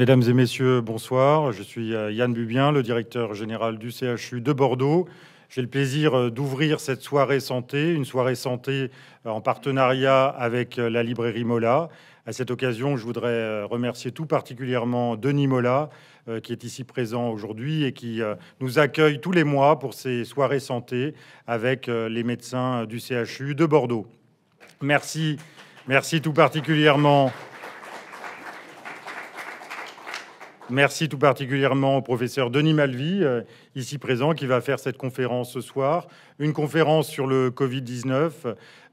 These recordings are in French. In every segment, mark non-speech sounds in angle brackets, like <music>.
Mesdames et messieurs, bonsoir. Je suis euh, Yann Bubien, le directeur général du CHU de Bordeaux. J'ai le plaisir euh, d'ouvrir cette soirée santé, une soirée santé euh, en partenariat avec la librairie Mola. À cette occasion, je voudrais remercier tout particulièrement Denis Mola, qui est ici présent aujourd'hui et qui nous accueille tous les mois pour ces soirées santé avec les médecins du CHU de Bordeaux. Merci, merci tout particulièrement. Merci tout particulièrement au professeur Denis Malvi, euh, ici présent, qui va faire cette conférence ce soir. Une conférence sur le Covid-19.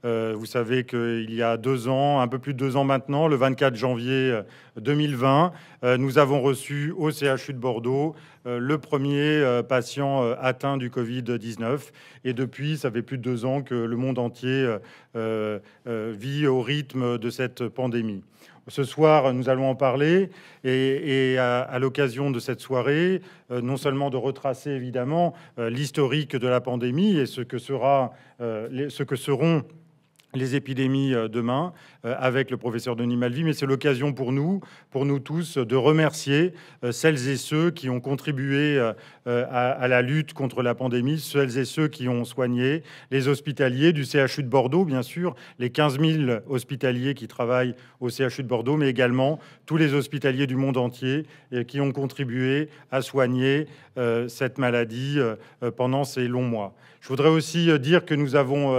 Euh, vous savez qu'il y a deux ans, un peu plus de deux ans maintenant, le 24 janvier 2020, euh, nous avons reçu au CHU de Bordeaux le premier patient atteint du Covid-19. Et depuis, ça fait plus de deux ans que le monde entier vit au rythme de cette pandémie. Ce soir, nous allons en parler et, à, l'occasion de cette soirée, euh, non seulement de retracer évidemment euh, l'historique de la pandémie et ce que, sera, euh, ce que seront les épidémies euh, demain euh, avec le professeur Denis Malvi, mais c'est l'occasion pour nous, pour nous tous, de remercier euh, celles et ceux qui ont contribué à la lutte contre la pandémie, celles et ceux qui ont soigné, les hospitaliers du CHU de Bordeaux, bien sûr, les 15 000 hospitaliers qui travaillent au CHU de Bordeaux, mais également tous les hospitaliers du monde entier qui ont contribué à soigner, euh, cette maladie euh, euh, pendant ces longs mois. Je voudrais aussi dire que nous avons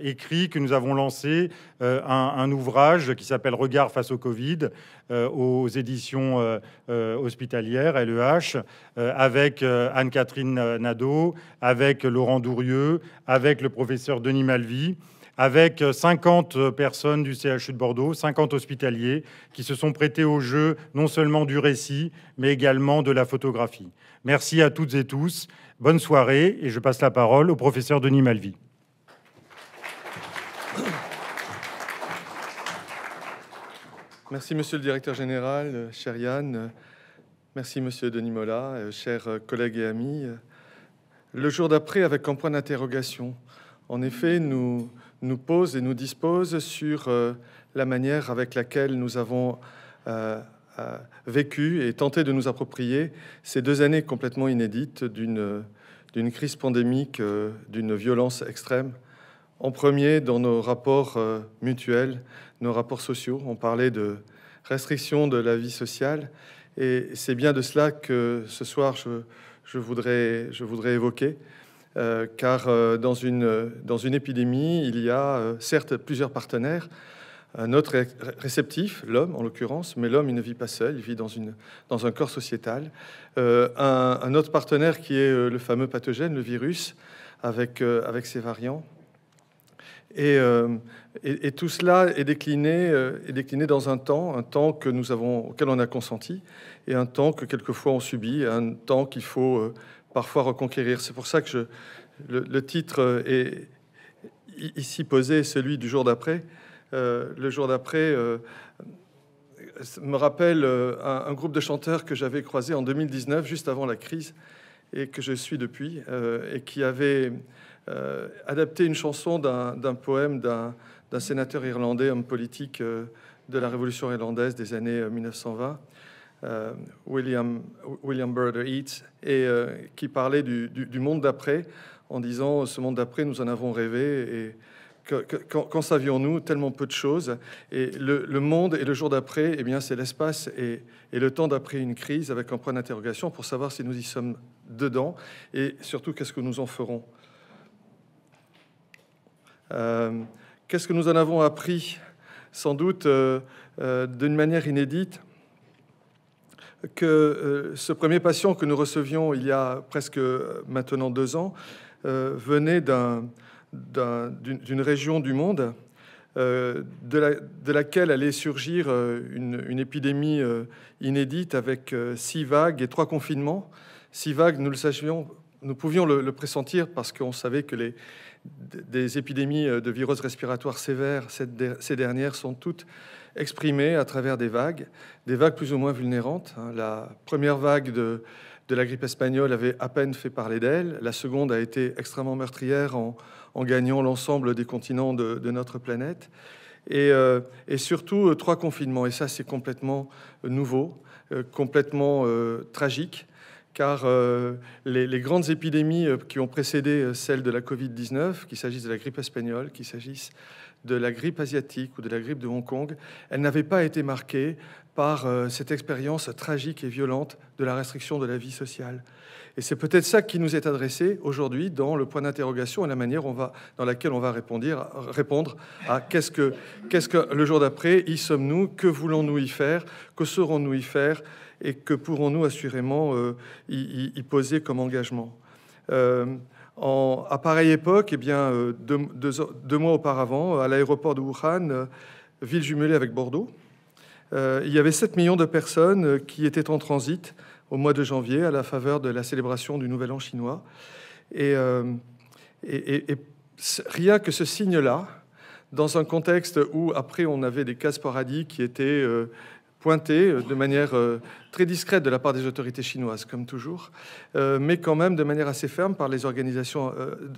écrit, que nous avons lancé un, ouvrage qui s'appelle Regard face au Covid aux éditions hospitalières LEH avec Anne-Catherine Nadeau, avec Laurent Dourieux, avec le professeur Denis Malvy avec 50 euh, euh, personnes du CHU de Bordeaux, 50 hospitaliers, qui se sont prêtés au jeu non seulement du récit, mais également de la photographie. Merci à toutes et tous. Bonne soirée et je passe la parole au professeur Denis Malvi. Merci, monsieur le directeur général, euh, cher Yann. Merci, monsieur Denis Mola, chers collègues et amis. Le jour d'après, avec un point d'interrogation. En effet, nous, nous pose et nous dispose sur euh, la manière avec laquelle nous avons euh, euh, vécu et tenté de nous approprier ces deux années complètement inédites d'une crise pandémique, d'une violence extrême. En premier, dans nos rapports mutuels, nos rapports sociaux, on parlait de restrictions de la vie sociale. Et c'est bien de cela que ce soir, je, je voudrais évoquer. Euh, car euh, dans une, dans une épidémie, il y a euh, certes plusieurs partenaires, un autre réceptif, l'homme en l'occurrence, mais l'homme il ne vit pas seul, il vit dans, une, dans un corps sociétal. un, autre partenaire qui est le fameux pathogène, le virus, avec, avec ses variants. Et, et, tout cela est décliné, est décliné dans un temps, un temps que nous avons, auquel on a consenti, et un temps que quelquefois on subit, un temps qu'il faut parfois reconquérir. C'est pour ça que le, titre euh, est ici posé, celui du jour d'après. Euh, le jour d'après euh, me rappelle un, groupe de chanteurs que j'avais croisé en 2019, juste avant la crise, et que je suis depuis, et qui avait adapté une chanson d'un poème d'un sénateur irlandais, homme politique de la Révolution irlandaise des années 1920. Euh, William, William Eats, et euh, qui parlait du, monde d'après en disant ce monde d'après, nous en avons rêvé et quand, savions-nous tellement peu de choses Et le, monde et le jour d'après, eh bien, c'est l'espace et, le temps d'après une crise avec un point d'interrogation pour savoir si nous y sommes dedans et surtout qu'est-ce que nous en ferons. Euh, qu'est-ce que nous en avons appris Sans doute d'une manière inédite que euh, ce premier patient que nous recevions il y a presque euh, maintenant deux ans euh, venait d'une région du monde de, la, de, laquelle allait surgir une, une, épidémie inédite avec six vagues et trois confinements. Six vagues, nous le savions, nous pouvions le, le pressentir parce qu'on savait que les, des épidémies de virus respiratoires sévères, ces dernières sont toutes exprimées à travers des vagues, des vagues plus ou moins vulnérantes. Hein. La première vague de, la grippe espagnole avait à peine fait parler d'elle, la seconde a été extrêmement meurtrière en, gagnant l'ensemble des continents de, notre planète. Et, euh, surtout, euh, trois confinements. Et ça, c'est complètement euh, nouveau, complètement tragique car les, les, grandes épidémies qui ont précédé celle de la Covid-19, qu'il s'agisse de la grippe espagnole, qu'il s'agisse de la grippe asiatique ou de la grippe de Hong Kong, elle n'avait pas été marquée par euh, cette expérience tragique et violente de la restriction de la vie sociale. Et c'est peut-être ça qui nous est adressé aujourd'hui dans le point d'interrogation et la manière dans laquelle on va répondre, à qu'est-ce que, le jour d'après, y sommes-nous, que voulons-nous y faire, que saurons-nous y faire et que pourrons-nous assurément euh, y, poser comme engagement. Euh, à pareille époque, et eh bien, euh, deux, mois auparavant, à l'aéroport de Wuhan, euh, ville jumelée avec Bordeaux, euh, il y avait 7 millions de personnes qui étaient en transit au mois de janvier à la faveur de la célébration du Nouvel An chinois. Et, et, rien que ce signe-là, dans un contexte où après on avait des cas sporadiques qui étaient pointé euh, de manière euh, très discrète de la part des autorités chinoises, comme toujours, euh, mais quand même de manière assez ferme par les organisations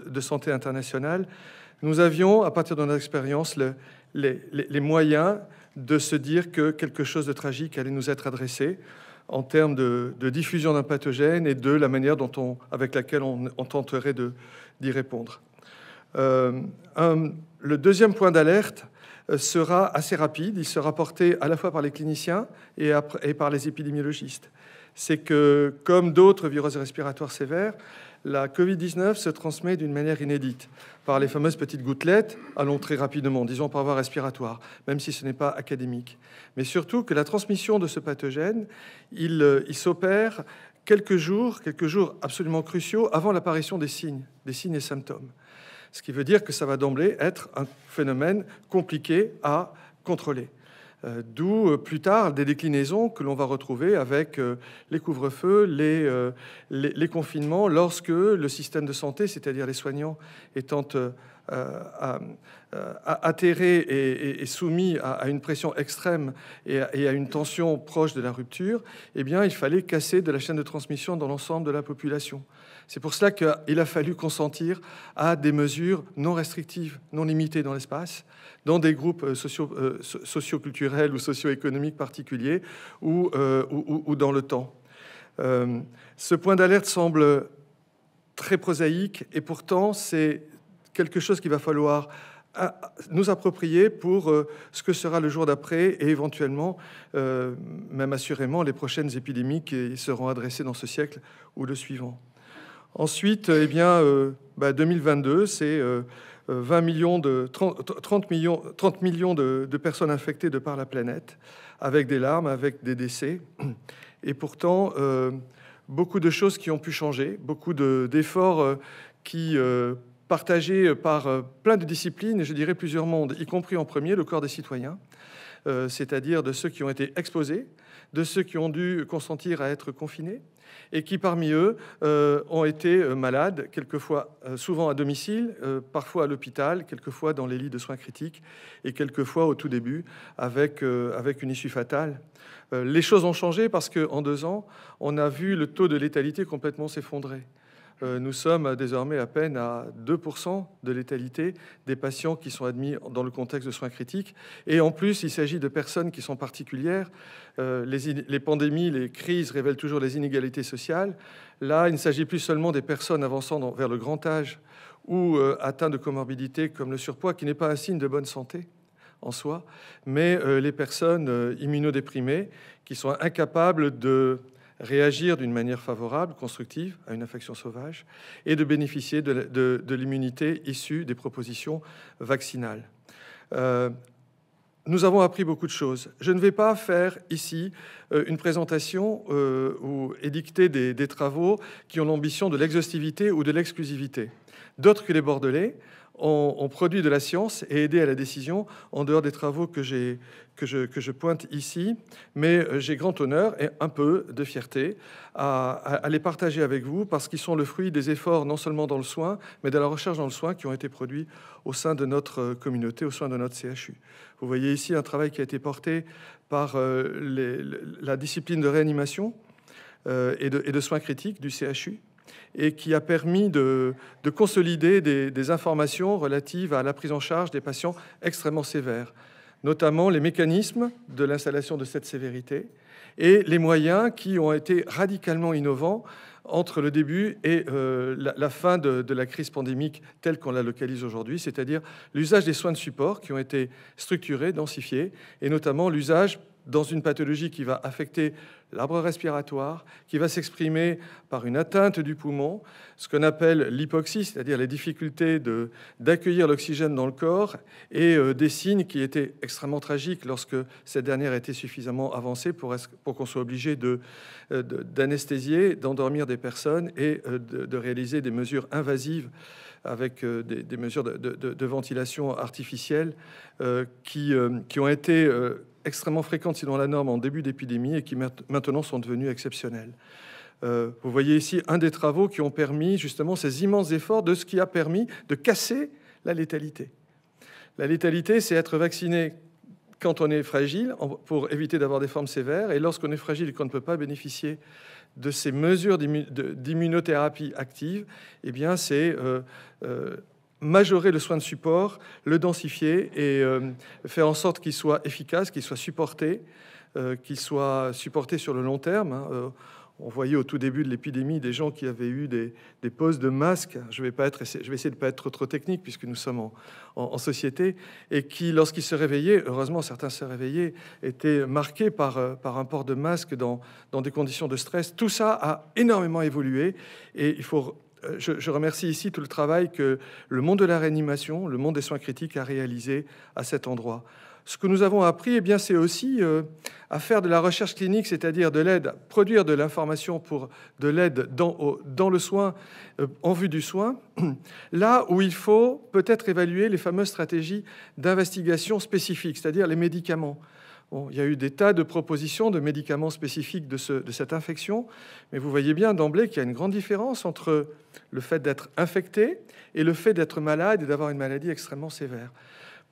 de santé internationales. Nous avions, à partir de notre expérience, les, moyens de se dire que quelque chose de tragique allait nous être adressé en termes de, diffusion d'un pathogène et de la manière dont on, avec laquelle on, tenterait d'y répondre. le deuxième point d'alerte, euh, sera assez rapide. Il sera porté à la fois par les cliniciens et, par les épidémiologistes. C'est que, comme d'autres virus respiratoires sévères, la Covid-19 se transmet d'une manière inédite par les fameuses petites gouttelettes allons très rapidement, disons par voie respiratoire, même si ce n'est pas académique. Mais surtout que la transmission de ce pathogène, il, euh, il s'opère quelques jours, quelques jours absolument cruciaux avant l'apparition des signes, des signes et symptômes. Ce qui veut dire que ça va d'emblée être un phénomène compliqué à contrôler. Euh, d'où euh, plus tard des déclinaisons que l'on va retrouver avec euh, les couvre-feux, les, confinements, lorsque le système de santé, c'est-à-dire les soignants, étant atterrés et, soumis à, une pression extrême et, et à, une tension proche de la rupture, eh bien, il fallait casser de la chaîne de transmission dans l'ensemble de la population. C'est pour cela qu'il a fallu consentir à des mesures non restrictives, non limitées dans l'espace, dans des groupes euh, socio, euh, socioculturels ou socio-économiques particuliers ou, euh, dans le temps. ce point d'alerte semble très prosaïque et pourtant c'est quelque chose qu'il va falloir nous approprier pour ce que sera le jour d'après et éventuellement, même assurément, les prochaines épidémies qui seront adressées dans ce siècle ou le suivant. Ensuite, eh bien, 2022, euh, bah, c'est 20 euh, euh, millions de 30, millions, de, personnes infectées de par la planète, avec des larmes, avec des décès. Et pourtant, beaucoup de choses qui ont pu changer, beaucoup d'efforts qui euh, partagés par plein de disciplines, je dirais plusieurs mondes, y compris en premier le corps des citoyens, c'est-à-dire de ceux qui ont été exposés, de ceux qui ont dû consentir à être confinés, et qui parmi eux euh, ont été euh, malades, quelquefois euh, souvent à domicile, parfois à l'hôpital, quelquefois dans les lits de soins critiques et quelquefois au tout début avec, avec une issue fatale. les choses ont changé parce qu'en deux ans, on a vu le taux de létalité complètement s'effondrer. Euh, nous sommes désormais à peine à 2% de létalité des patients qui sont admis dans le contexte de soins critiques. Et en plus, il s'agit de personnes qui sont particulières. Euh, les, pandémies, les crises révèlent toujours les inégalités sociales. Là, il ne s'agit plus seulement des personnes avançant vers le grand âge ou euh, atteintes de comorbidités comme le surpoids, qui n'est pas un signe de bonne santé en soi, mais les personnes immunodéprimées qui sont incapables de réagir d'une manière favorable, constructive à une infection sauvage et de bénéficier de, l'immunité issue des propositions vaccinales. Euh, nous avons appris beaucoup de choses. Je ne vais pas faire ici euh, une présentation euh, ou édicter des, travaux qui ont l'ambition de l'exhaustivité ou de l'exclusivité. D'autres que les Bordelais ont produit de la science et aidé à la décision en dehors des travaux que, que, je, que je, pointe ici. Mais euh, j'ai grand honneur et un peu de fierté à, les partager avec vous parce qu'ils sont le fruit des efforts non seulement dans le soin, mais de la recherche dans le soin qui ont été produits au sein de notre euh, communauté, au sein de notre CHU. Vous voyez ici un travail qui a été porté par euh, la discipline de réanimation et de soins critiques du CHU et qui a permis de, consolider des, informations relatives à la prise en charge des patients extrêmement sévères, notamment les mécanismes de l'installation de cette sévérité et les moyens qui ont été radicalement innovants entre le début et euh, la, fin de, la crise pandémique telle qu'on la localise aujourd'hui, c'est-à-dire l'usage des soins de support qui ont été structurés, densifiés, et notamment l'usage dans une pathologie qui va affecter l'arbre respiratoire, qui va s'exprimer par une atteinte du poumon, ce qu'on appelle l'hypoxie, c'est-à-dire les difficultés d'accueillir l'oxygène dans le corps, et euh, des signes qui étaient extrêmement tragiques lorsque cette dernière était suffisamment avancée pour, pour qu'on soit obligé euh, d'anesthésier, de, d'endormir des personnes et euh, de, réaliser des mesures invasives avec des, mesures de, de, ventilation artificielle qui, qui ont été extrêmement fréquentes, sinon la norme, en début d'épidémie et qui maintenant sont devenues exceptionnelles. Euh, vous voyez ici un des travaux qui ont permis justement ces immenses efforts de ce qui a permis de casser la létalité. La létalité, c'est être vacciné quand on est fragile pour éviter d'avoir des formes sévères et lorsqu'on est fragile et qu'on ne peut pas bénéficier de ces mesures d'immunothérapie active, eh bien c'est euh, euh, majorer le soin de support, le densifier et euh, faire en sorte qu'il soit efficace, qu'il soit supporté, euh, qu'il soit supporté sur le long terme. Hein. Euh, on voyait au tout début de l'épidémie des gens qui avaient eu des, pauses poses de masques. Je vais, pas être, je vais essayer de ne pas être trop, technique puisque nous sommes en, en société. Et qui, lorsqu'ils se réveillaient, heureusement certains se réveillaient, étaient marqués par, par un port de masque dans, dans des conditions de stress. Tout ça a énormément évolué et il faut euh, je, remercie ici tout le travail que le monde de la réanimation, le monde des soins critiques a réalisé à cet endroit. Ce que nous avons appris, et eh bien, c'est aussi euh, à faire de la recherche clinique, c'est-à-dire de l'aide, produire de l'information pour de l'aide dans, le soin, euh, en vue du soin, <clears throat> là où il faut peut-être évaluer les fameuses stratégies d'investigation spécifiques, c'est-à-dire les médicaments il y a eu des tas de propositions de médicaments spécifiques de, cette infection, mais vous voyez bien d'emblée qu'il y a une grande différence entre le fait d'être infecté et le fait d'être malade et d'avoir une maladie extrêmement sévère.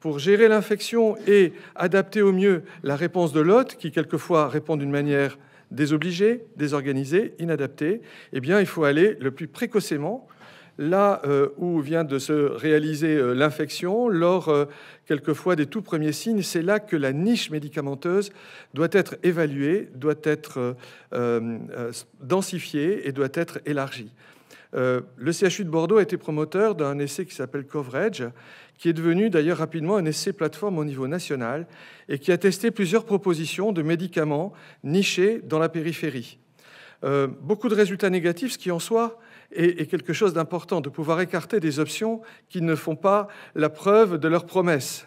Pour gérer l'infection et adapter au mieux la réponse de l'hôte, qui quelquefois répond d'une manière désobligée, désorganisée, inadaptée, eh bien, il faut aller le plus précocement là euh, où vient de se réaliser euh, l'infection, lors euh, quelquefois des tout premiers signes, c'est là que la niche médicamenteuse doit être évaluée, doit être densifiée et doit être élargie. le CHU de Bordeaux a été promoteur d'un essai qui s'appelle Coverage, qui est devenu d'ailleurs rapidement un essai plateforme au niveau national et qui a testé plusieurs propositions de médicaments nichés dans la périphérie. beaucoup de résultats négatifs, ce qui en soi et quelque chose d'important, de pouvoir écarter des options qui ne font pas la preuve de leurs promesses.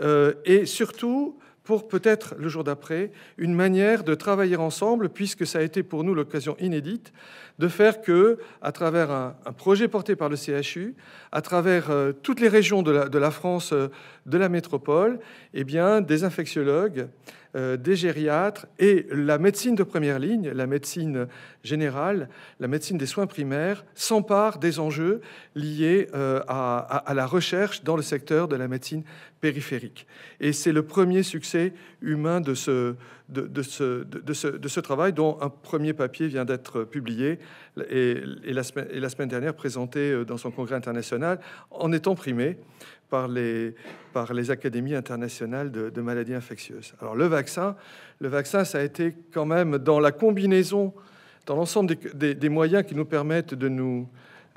Euh, et surtout, pour peut-être le jour d'après, une manière de travailler ensemble, puisque ça a été pour nous l'occasion inédite de faire que, à travers un, projet porté par le CHU, à travers euh, toutes les régions de la, France, euh, de la métropole, eh bien, des infectiologues, euh, des gériatres et la médecine de première ligne, la médecine générale, la médecine des soins primaires, s'empare des enjeux liés euh, à, la recherche dans le secteur de la médecine périphérique. Et c'est le premier succès humain de ce, travail dont un premier papier vient d'être publié et, la et, la semaine, dernière présenté euh, dans son congrès international en étant primé par les, par les académies internationales de, maladies infectieuses. Alors le vaccin, le vaccin, ça a été quand même dans la combinaison, dans l'ensemble des, moyens qui nous permettent de nous,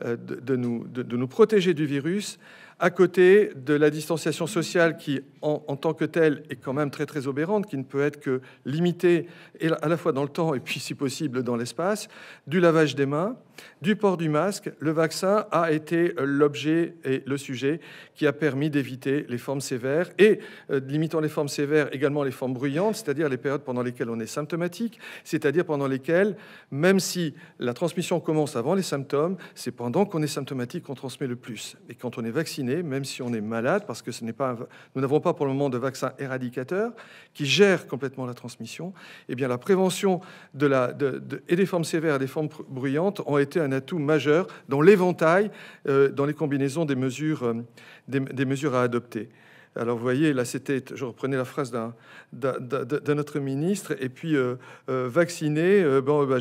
euh, de, nous protéger du virus, à côté de la distanciation sociale qui, en, tant que telle, est quand même très très obérante, qui ne peut être que limitée et à la fois dans le temps et puis si possible dans l'espace, du lavage des mains, du port du masque, le vaccin a été l'objet et le sujet qui a permis d'éviter les formes sévères et, euh, limitant les formes sévères, également les formes bruyantes, c'est-à-dire les périodes pendant lesquelles on est symptomatique, c'est-à-dire pendant lesquelles, même si la transmission commence avant les symptômes, c'est pendant qu'on est symptomatique qu'on transmet le plus. Et quand on est vacciné, même si on est malade, parce que nous n'avons pas pour le moment de vaccin éradicateur qui gère complètement la transmission. Eh bien, la prévention et des formes sévères et des formes bruyantes ont été un atout majeur dans l'éventail, euh, dans les combinaisons des mesures euh, à adopter. Alors vous voyez, là c'était, je reprenais la phrase d'un, autre ministre, et puis euh, euh vacciné, euh, bah,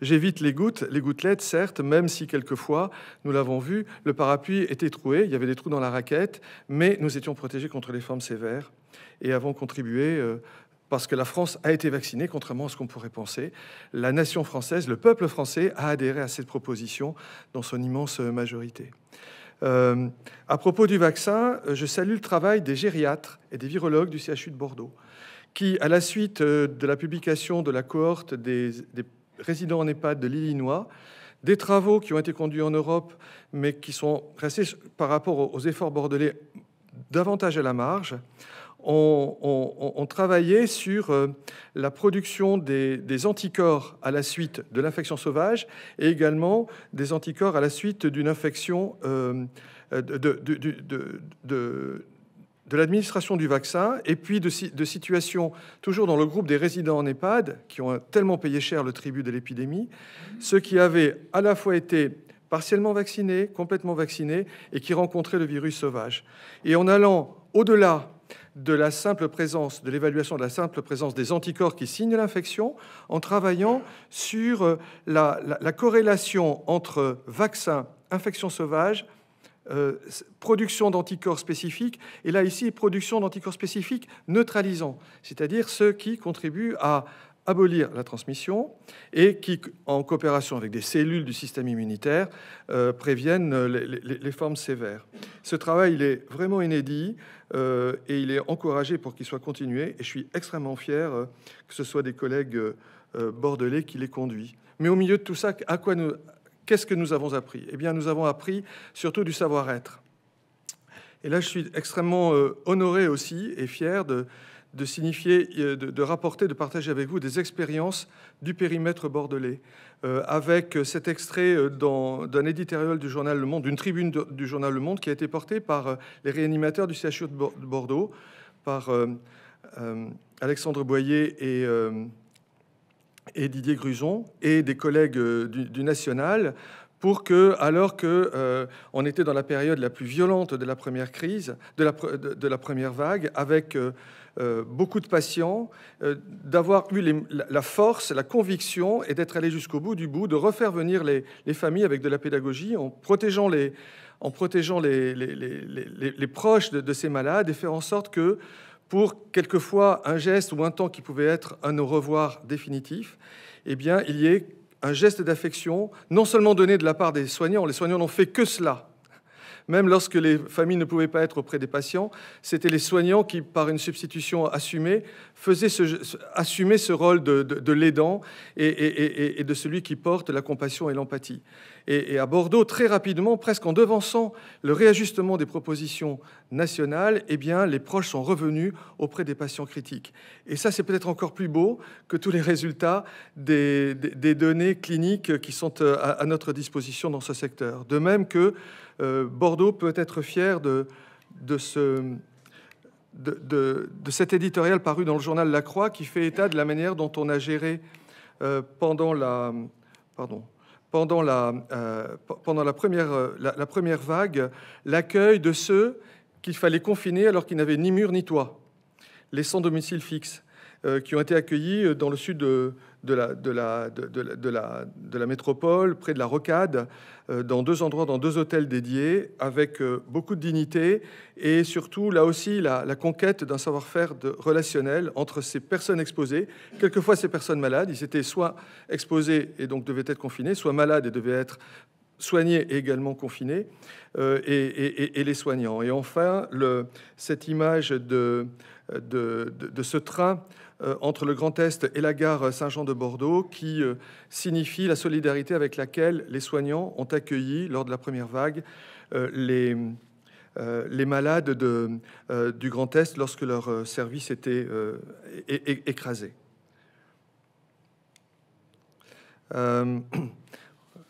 j'évite les gouttes, les gouttelettes certes, même si quelquefois, nous l'avons vu, le parapluie était troué, il y avait des trous dans la raquette, mais nous étions protégés contre les formes sévères et avons contribué euh, parce que la France a été vaccinée, contrairement à ce qu'on pourrait penser. La nation française, le peuple français a adhéré à cette proposition dans son immense majorité. Euh, à propos du vaccin, euh, je salue le travail des gériatres et des virologues du CHU de Bordeaux, qui, à la suite euh, de la publication de la cohorte des, des résidents en EHPAD de l'Illinois, des travaux qui ont été conduits en Europe, mais qui sont restés par rapport aux efforts bordelais davantage à la marge, on travaillait travaillé sur euh, la production des, anticorps à la suite de l'infection sauvage et également des anticorps à la suite d'une infection euh, euh, de, l'administration du vaccin et puis de, de, situations, toujours dans le groupe des résidents en EHPAD, qui ont tellement payé cher le tribut de l'épidémie, ceux qui avaient à la fois été partiellement vaccinés, complètement vaccinés, et qui rencontraient le virus sauvage. Et en allant au-delà de la simple présence, de l'évaluation de la simple présence des anticorps qui signent l'infection en travaillant sur euh, la, corrélation entre vaccins, infection sauvage, euh, production d'anticorps spécifiques, et là ici, production d'anticorps spécifiques neutralisants, c'est-à-dire ceux qui contribuent à abolir la transmission et qui, en coopération avec des cellules du système immunitaire, euh, préviennent les, formes sévères. Ce travail, il est vraiment inédit euh, et il est encouragé pour qu'il soit continué. Et je suis extrêmement fier euh, que ce soit des collègues bordelais qui les conduit. Mais au milieu de tout ça, à quoi nous, qu'est-ce que nous avons appris Eh bien, nous avons appris surtout du savoir-être. Et là, je suis extrêmement honoré aussi et fier de, de signifier, euh, de, rapporter, de partager avec vous des expériences du périmètre bordelais. Euh, avec euh, cet extrait d'un éditorial du journal Le Monde, d'une tribune du journal Le Monde qui a été portée par les réanimateurs du CHU de Bordeaux, par Alexandre Boyer et, et, Didier Gruson et des collègues du, National pour que, alors que on était dans la période la plus violente de la première crise, de la, de la première vague, avec euh, beaucoup de patients, euh, d'avoir eu la force, la conviction et d'être allé jusqu'au bout du bout, de refaire venir les, familles avec de la pédagogie en protégeant les, en protégeant les, proches de, de, ces malades et faire en sorte que pour quelquefois un geste ou un temps qui pouvait être un au revoir définitif, eh bien, il y ait un geste d'affection, non seulement donné de la part des soignants, les soignants n'ont fait que cela, même lorsque les familles ne pouvaient pas être auprès des patients, c'était les soignants qui, par une substitution assumée, faisaient assumer ce rôle de, l'aidant et, de celui qui porte la compassion et l'empathie. Et, à Bordeaux, très rapidement, presque en devançant le réajustement des propositions nationales, eh bien, les proches sont revenus auprès des patients critiques. Et ça, c'est peut-être encore plus beau que tous les résultats des, données cliniques qui sont euh, à notre disposition dans ce secteur. De même que euh, Bordeaux peut être fier de, de ce, de, cet éditorial paru dans le journal La Croix qui fait état de la manière dont on a géré euh, pendant la pardon pendant la euh, pendant la première la, première vague l'accueil de ceux qu'il fallait confiner alors qu'ils n'avaient ni mur ni toit les sans domicile fixe qui ont été accueillis dans le sud de, de la, métropole, près de la Rocade, euh, dans deux endroits, dans deux hôtels dédiés, avec euh, beaucoup de dignité et surtout, là aussi, la, conquête d'un savoir-faire relationnel entre ces personnes exposées, quelquefois ces personnes malades, ils étaient soit exposés et donc devaient être confinés, soit malades et devaient être soignés et également confinés, euh, et, les soignants. Et enfin, cette image de ce train euh, entre le Grand Est et la gare Saint-Jean de Bordeaux, qui euh, signifie la solidarité avec laquelle les soignants ont accueilli, lors de la première vague, euh, les, les malades du Grand Est lorsque leur service était écrasé. <clears throat> le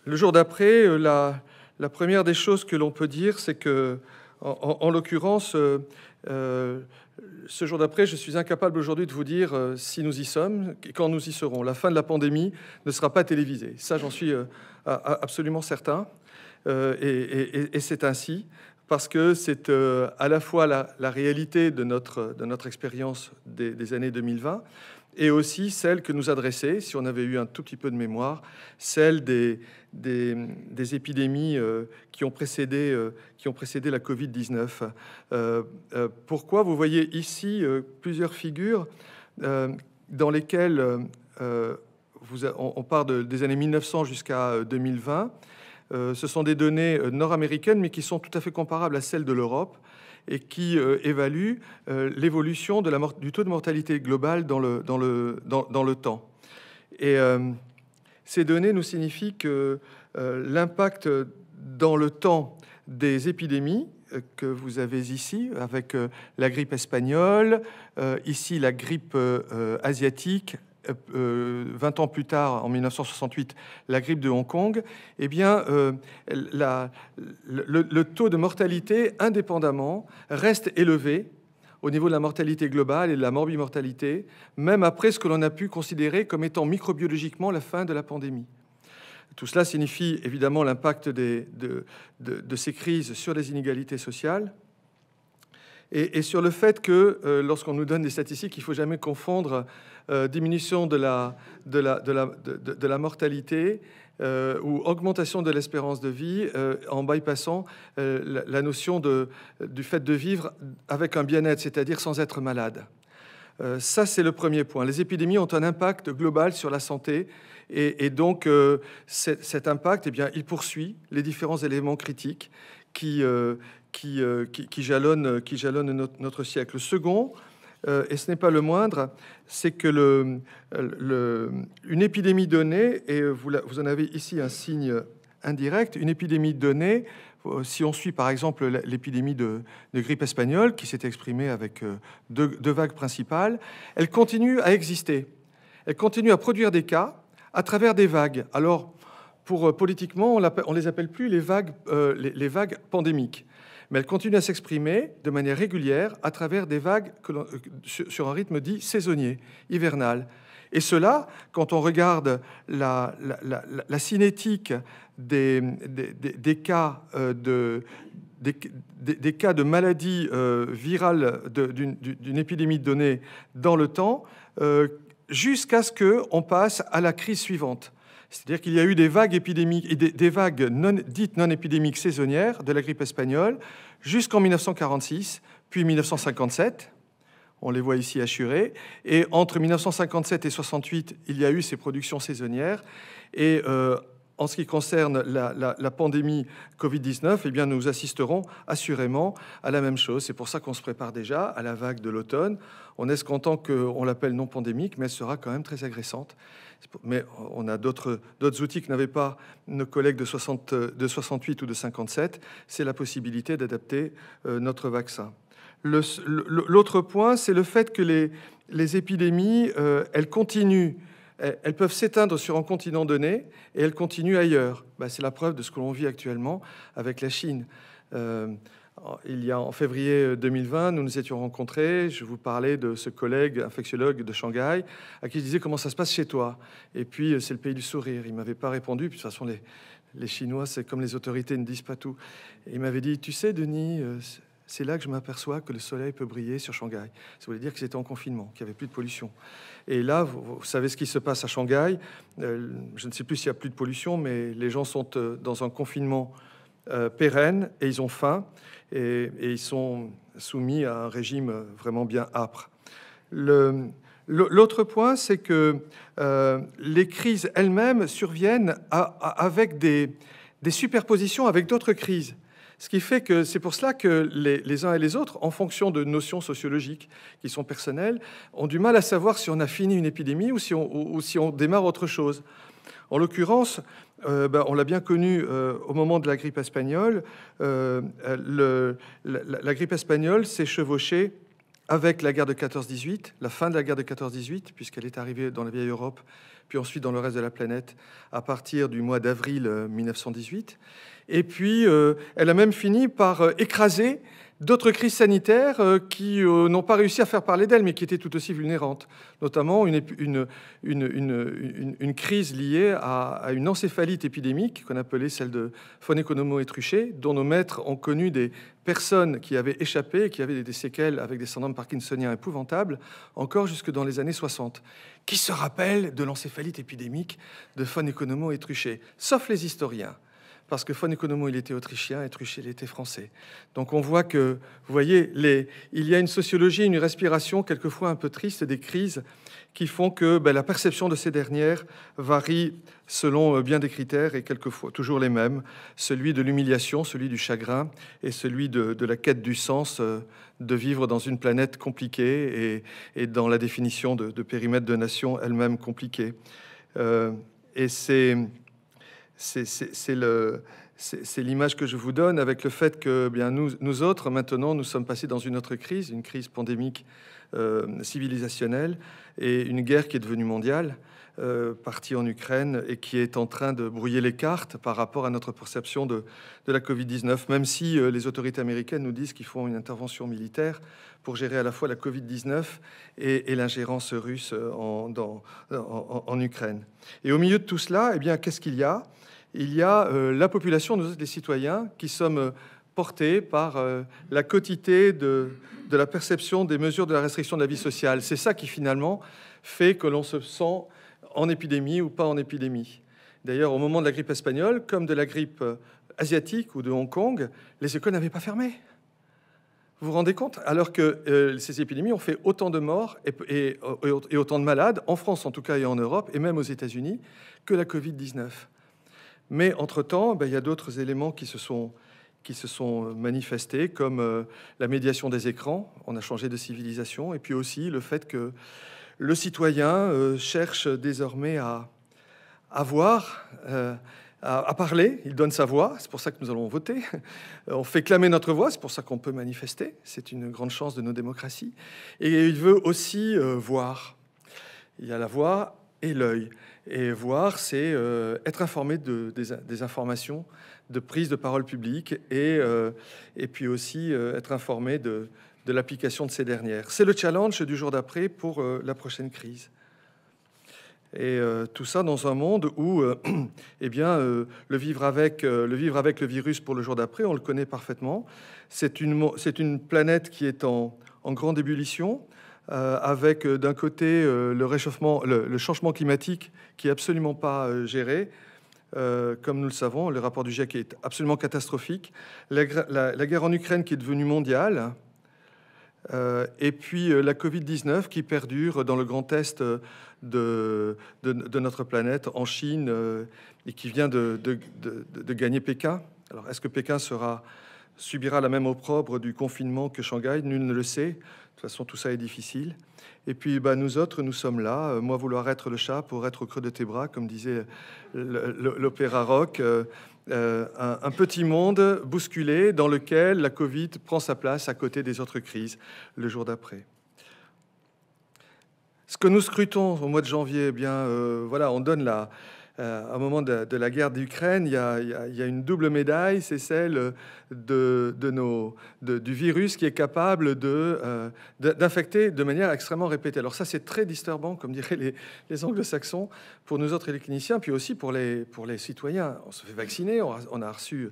jour d'après, la, première des choses que l'on peut dire, c'est que, en, l'occurrence, ce jour d'après, je suis incapable aujourd'hui de vous dire euh, si nous y sommes quand nous y serons. La fin de la pandémie ne sera pas télévisée. Ça, j'en suis euh, absolument certain. Euh, et, c'est ainsi parce que c'est à la fois la, réalité de notre, de notre expérience des, des, années 2020, et aussi celles que nous adressait, si on avait eu un tout petit peu de mémoire, celle des, épidémies euh, qui, ont précédé, euh, qui ont précédé la Covid-19. Euh, pourquoi Vous voyez ici plusieurs figures dans lesquelles on, part des années 1900 jusqu'à 2020. ce sont des données nord-américaines, mais qui sont tout à fait comparables à celles de l'Europe et qui euh, évalue euh, l'évolution du taux de mortalité global dans le, dans le temps. Et euh, ces données nous signifient que l'impact dans le temps des épidémies que vous avez ici, avec la grippe espagnole, ici la grippe asiatique, 20 euh, euh, ans plus tard, en 1968, la grippe de Hong Kong, eh bien, euh, le, taux de mortalité, indépendamment, reste élevé au niveau de la mortalité globale et de la morbimortalité, même après ce que l'on a pu considérer comme étant microbiologiquement la fin de la pandémie. Tout cela signifie évidemment l'impact de ces crises sur les inégalités sociales, et, sur le fait que euh, lorsqu'on nous donne des statistiques, il ne faut jamais confondre euh, diminution de la, mortalité euh, ou augmentation de l'espérance de vie en bypassant la, notion du fait de vivre avec un bien-être, c'est-à-dire sans être malade. ça, c'est le premier point. Les épidémies ont un impact global sur la santé et, et donc cet impact, eh bien, il poursuit les différents éléments critiques qui, euh, euh, qui, qui, jalonne, qui jalonne notre, siècle. second, euh, et ce n'est pas le moindre, c'est que le, le, une épidémie donnée, et vous, vous, en avez ici un signe indirect, une épidémie donnée, si on suit par exemple l'épidémie de, de, grippe espagnole, qui s'est exprimée avec deux, deux vagues principales, elle continue à exister. Elle continue à produire des cas à travers des vagues. Alors, pour, euh, politiquement, on, on les appelle plus les vagues, euh, les, vagues pandémiques mais elles continuent à s'exprimer de manière régulière à travers des vagues euh, sur un rythme dit saisonnier, hivernal. Et cela, quand on regarde la, cinétique des, cas de, des, maladies virales d'une épidémie donnée dans le temps, jusqu'à ce qu'on passe à la crise suivante. C'est-à-dire qu'il y a eu des vagues, vagues dites non épidémiques saisonnières de la grippe espagnole jusqu'en 1946, puis 1957. On les voit ici assurées. Et entre 1957 et 68, il y a eu ces productions saisonnières. Et euh, en ce qui concerne la, pandémie Covid-19, eh bien, nous assisterons assurément à la même chose. C'est pour ça qu'on se prépare déjà à la vague de l'automne. On est content qu'on l'appelle non pandémique, mais elle sera quand même très agressante. Mais on a d'autres outils que n'avaient pas nos collègues de, 68 ou de 57. C'est la possibilité d'adapter euh, notre vaccin. L'autre point, c'est le fait que les, les épidémies, euh, elles continuent. Elles peuvent s'éteindre sur un continent donné et elles continuent ailleurs. Bah, c'est la preuve de ce que l'on vit actuellement avec la Chine. Euh, euh, il y a en février 2020, euh, nous nous étions rencontrés. Je vous parlais de ce collègue infectiologue de Shanghai à qui je disais comment ça se passe chez toi. Et puis euh, c'est le pays du sourire. Il m'avait pas répondu. Puis de toute façon, les, Chinois, c'est comme les autorités ne disent pas tout. il m'avait dit, tu sais, Denis. C'est là que je m'aperçois que le soleil peut briller sur Shanghai. Ça voulait dire que c'était en confinement, qu'il n'y avait plus de pollution. Et là, vous, savez ce qui se passe à Shanghai. je ne sais plus s'il y a plus de pollution, mais les gens sont dans un confinement euh, pérennes et ils ont faim et, ils sont soumis à un régime vraiment bien âpre. L'autre point, c'est que euh, les crises elles-mêmes surviennent avec des, superpositions avec d'autres crises. Ce qui fait que c'est pour cela que les, uns et les autres, en fonction de notions sociologiques qui sont personnelles, ont du mal à savoir si on a fini une épidémie ou si on démarre autre chose. En l'occurrence, euh, ben, on l'a bien connu euh, au moment de la grippe espagnole, euh, la, la, grippe espagnole s'est chevauchée avec la guerre de 14-18, la fin de la guerre de 14-18, puisqu'elle est arrivée dans la vieille Europe, puis ensuite dans le reste de la planète, à partir du mois d'avril 1918. Et puis, elle a même fini par écraser D'autres crises sanitaires euh, qui euh, n'ont pas réussi à faire parler d'elles, mais qui étaient tout aussi vulnérantes, notamment une, crise liée à, une encéphalite épidémique qu'on appelait celle de Economo et Truchet, dont nos maîtres ont connu des personnes qui avaient échappé et qui avaient des séquelles avec des syndromes parkinsoniens épouvantables, encore jusque dans les années 60. Qui se rappelle de l'encéphalite épidémique de Economo et Truchet Sauf les historiens parce que Fon Economo, il était autrichien et Truchet, il était français. Donc on voit que, vous voyez, il y a une sociologie, une respiration quelquefois un peu triste des crises qui font que ben, la perception de ces dernières varie selon euh, bien des critères et quelquefois toujours les mêmes, celui de l'humiliation, celui du chagrin et celui de, la quête du sens euh, de vivre dans une planète compliquée et, dans la définition de, de périmètre de nation elle-même compliquée. Euh, et c'est c'est l'image que je vous donne avec le fait que bien, nous, autres, maintenant, nous sommes passés dans une autre crise, une crise pandémique euh, civilisationnelle et une guerre qui est devenue mondiale, euh, partie en Ukraine et qui est en train de brouiller les cartes par rapport à notre perception de, la Covid-19, même si euh, les autorités américaines nous disent qu'ils font une intervention militaire pour gérer à la fois la Covid-19 et, l'ingérence russe en, en, Ukraine. Et au milieu de tout cela, eh bien, qu'est-ce qu'il y a il y a euh, la population, nous autres les citoyens, qui sommes euh, portés par euh, la quotité de, la perception des mesures de la restriction de la vie sociale. C'est ça qui finalement fait que l'on se sent en épidémie ou pas en épidémie. D'ailleurs, au moment de la grippe espagnole, comme de la grippe asiatique ou de Hong Kong, les écoles n'avaient pas fermé. Vous vous rendez compte Alors que ces épidémies ont fait autant de morts et, autant de malades, en France en tout cas et en Europe, et même aux États-Unis, que la Covid-19. Mais entre-temps, ben, il y a d'autres éléments qui se sont qui se sont euh, manifestés, comme euh, la médiation des écrans. On a changé de civilisation, et puis aussi le fait que le citoyen euh, cherche désormais à, avoir, voir, à, à, parler. Il donne sa voix. C'est pour ça que nous allons voter. On fait clamer notre voix. C'est pour ça qu'on peut manifester. C'est une grande chance de nos démocraties. Et il veut aussi voir. Il y a la voix et l'œil. Et voir, c'est euh, être informé de, des, informations, de prise de parole publique, et, euh, et puis aussi euh, être informé de, de l'application de ces dernières. C'est le challenge du jour d'après pour la prochaine crise. Et tout ça dans un monde où, et <clears throat> eh bien, le, vivre avec, le vivre avec le virus pour le jour d'après, on le connaît parfaitement. C'est une, une planète qui est en, en grande ébullition. Euh, avec euh, d'un côté euh, le, réchauffement, le, changement climatique qui est absolument pas géré, comme nous le savons, le rapport du GIEC est absolument catastrophique. La, guerre en Ukraine qui est devenue mondiale, et puis la Covid-19 qui perdure dans le Grand Est de, notre planète, en Chine, et qui vient de, gagner Pékin. Alors, est-ce que Pékin subira la même opprobre du confinement que Shanghai Nul ne le sait. De toute façon, tout ça est difficile. Et puis, bah, nous autres, nous sommes là. Euh, moi, vouloir être le chat pour être au creux de tes bras, comme disait l'opéra rock. Euh, euh, un, un, petit monde bousculé dans lequel la Covid prend sa place à côté des autres crises le jour d'après. Ce que nous scrutons au mois de janvier, eh bien, voilà, on donne la, euh, au moment de, la guerre d'Ukraine, il, y a, une double médaille, c'est celle de, nos, du virus qui est capable euh, d'infecter de, manière extrêmement répétée. Alors ça, c'est très disturbant, comme diraient les, anglo-saxons, pour nous autres les cliniciens, puis aussi pour les, pour les citoyens. On se fait vacciner, on a reçu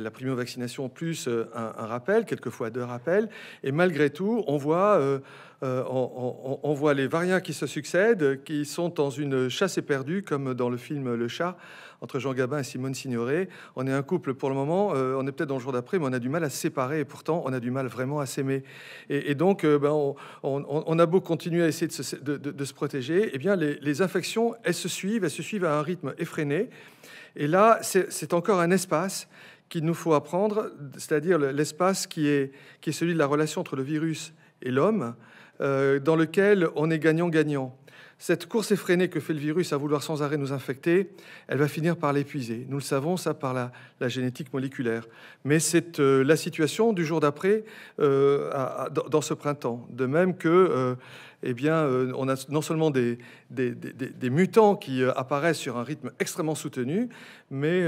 la primo-vaccination plus euh, un, rappel, quelquefois deux rappels. Et malgré tout, on voit, euh, euh, on, voit les variants qui se succèdent, qui sont dans une chasse éperdue, comme dans le film Le Chat, entre Jean Gabin et Simone Signoret. On est un couple pour le moment, on est peut-être dans le jour d'après, mais on a du mal à se séparer, et pourtant, on a du mal vraiment à s'aimer. Et, donc, ben, on, a beau continuer à essayer de se, protéger, eh bien, les, les infections, elles se suivent, elles se suivent à un rythme effréné. Et là, c'est encore un espace qu'il nous faut apprendre, c'est-à-dire l'espace qui est, qui est celui de la relation entre le virus et l'homme, euh, dans lequel on est gagnant-gagnant. Cette course effrénée que fait le virus à vouloir sans arrêt nous infecter, elle va finir par l'épuiser. Nous le savons, ça, par la, génétique moléculaire. Mais c'est euh, la situation du jour d'après euh, dans ce printemps. De même que, eh bien, on a non seulement des, des, des mutants qui apparaissent sur un rythme extrêmement soutenu, mais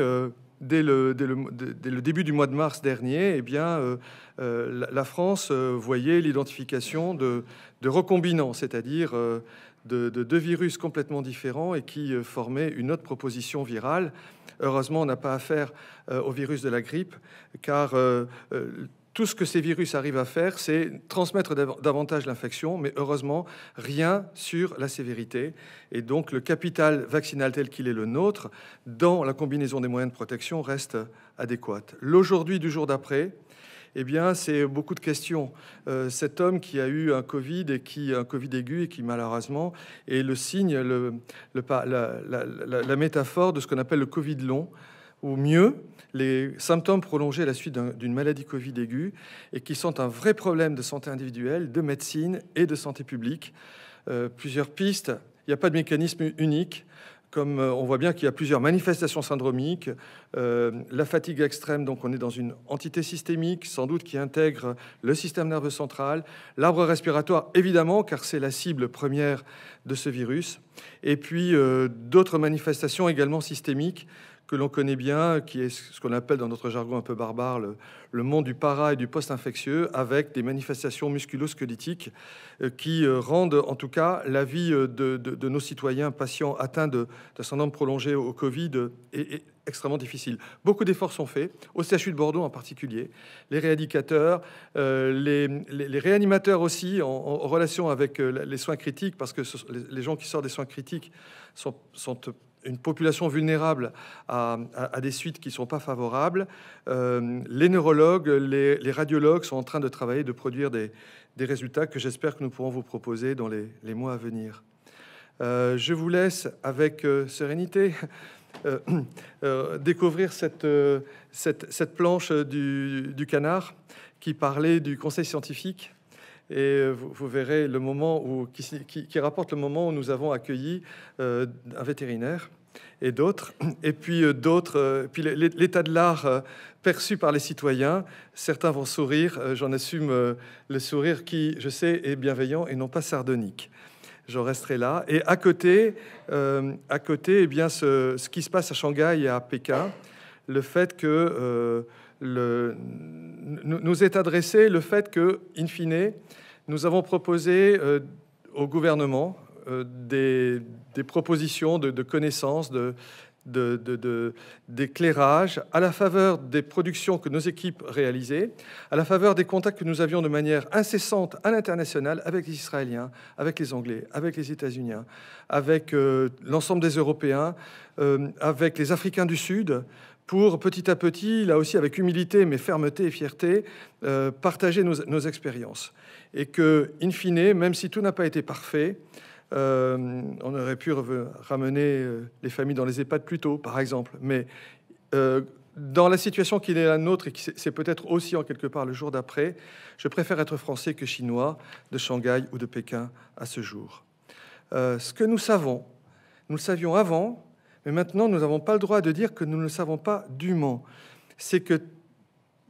dès le, début du mois de mars dernier, eh bien, euh, euh, la, France euh, voyait l'identification de, de, recombinants, c'est-à-dire de, de, deux virus complètement différents et qui formaient une autre proposition virale. Heureusement, on n'a pas affaire au virus de la grippe, car tout ce que ces virus arrivent à faire, c'est transmettre davantage l'infection, mais heureusement, rien sur la sévérité. Et donc, le capital vaccinal tel qu'il est le nôtre, dans la combinaison des moyens de protection, reste adéquate. L'aujourd'hui du jour d'après, eh bien, c'est beaucoup de questions. Euh, cet homme qui a eu un Covid et qui un Covid aigu et qui malheureusement est le signe, le, la, métaphore de ce qu'on appelle le Covid long, ou mieux, les symptômes prolongés à la suite d'une maladie Covid aiguë et qui sont un vrai problème de santé individuelle, de médecine et de santé publique. Euh, plusieurs pistes. Il n'y a pas de mécanisme unique. Comme euh, on voit bien qu'il y a plusieurs manifestations syndromiques, euh, la fatigue extrême, donc on est dans une entité systémique, sans doute qui intègre le système nerveux central, l'arbre respiratoire, évidemment, car c'est la cible première de ce virus, et puis d'autres manifestations également systémiques, que l'on connaît bien, qui est ce qu'on appelle dans notre jargon un peu barbare le, monde du para et du post-infectieux, avec des manifestations musculo euh, qui euh, rendent en tout cas la vie euh, de, nos citoyens patients atteints de, de syndrome prolongé au Covid extrêmement difficile. Beaucoup d'efforts sont faits, au CHU de Bordeaux en particulier, les rééducateurs, les, réanimateurs aussi, en, relation avec les soins critiques, parce que les, gens qui sortent des soins critiques sont, sont une population vulnérable à, des suites qui sont pas favorables, euh, les neurologues, les, radiologues sont en train de travailler, de produire des, résultats que j'espère que nous pourrons vous proposer dans les, mois à venir. Euh, je vous laisse avec euh, sérénité <clears throat> découvrir cette, cette, planche du, du canard qui parlait du conseil scientifique. Et vous, verrez le moment où, qui, rapporte le moment où nous avons accueilli euh, un vétérinaire et d'autres. Et puis euh, d'autres, euh, puis l'état de l'art perçu par les citoyens, certains vont sourire, j'en assume le sourire qui, je sais, est bienveillant et non pas sardonique. J'en resterai là. Et à côté, à côté, eh bien, ce, qui se passe à Shanghai et à Pékin, le fait que le, nous est adressé le fait que, in fine, nous avons proposé euh, au gouvernement euh, des, propositions de, connaissances, de, d'éclairage à la faveur des productions que nos équipes réalisaient, à la faveur des contacts que nous avions de manière incessante à l'international avec les Israéliens, avec les Anglais, avec les États-Unis, avec euh, l'ensemble des Européens, avec les Africains du Sud, pour petit à petit, là aussi avec humilité mais fermeté et fierté, euh, partager nos, expériences. Et que, in fine, même si tout n'a pas été parfait, euh, on aurait pu ramener euh, les familles dans les EHPAD plus tôt, par exemple. Mais euh, dans la situation qui est la nôtre et qui c'est peut-être aussi en quelque part le jour d'après, je préfère être français que chinois de Shanghai ou de Pékin à ce jour. ce que nous savons, nous le savions avant, mais maintenant, nous n'avons pas le droit de dire que nous ne le savons pas dûment. C'est que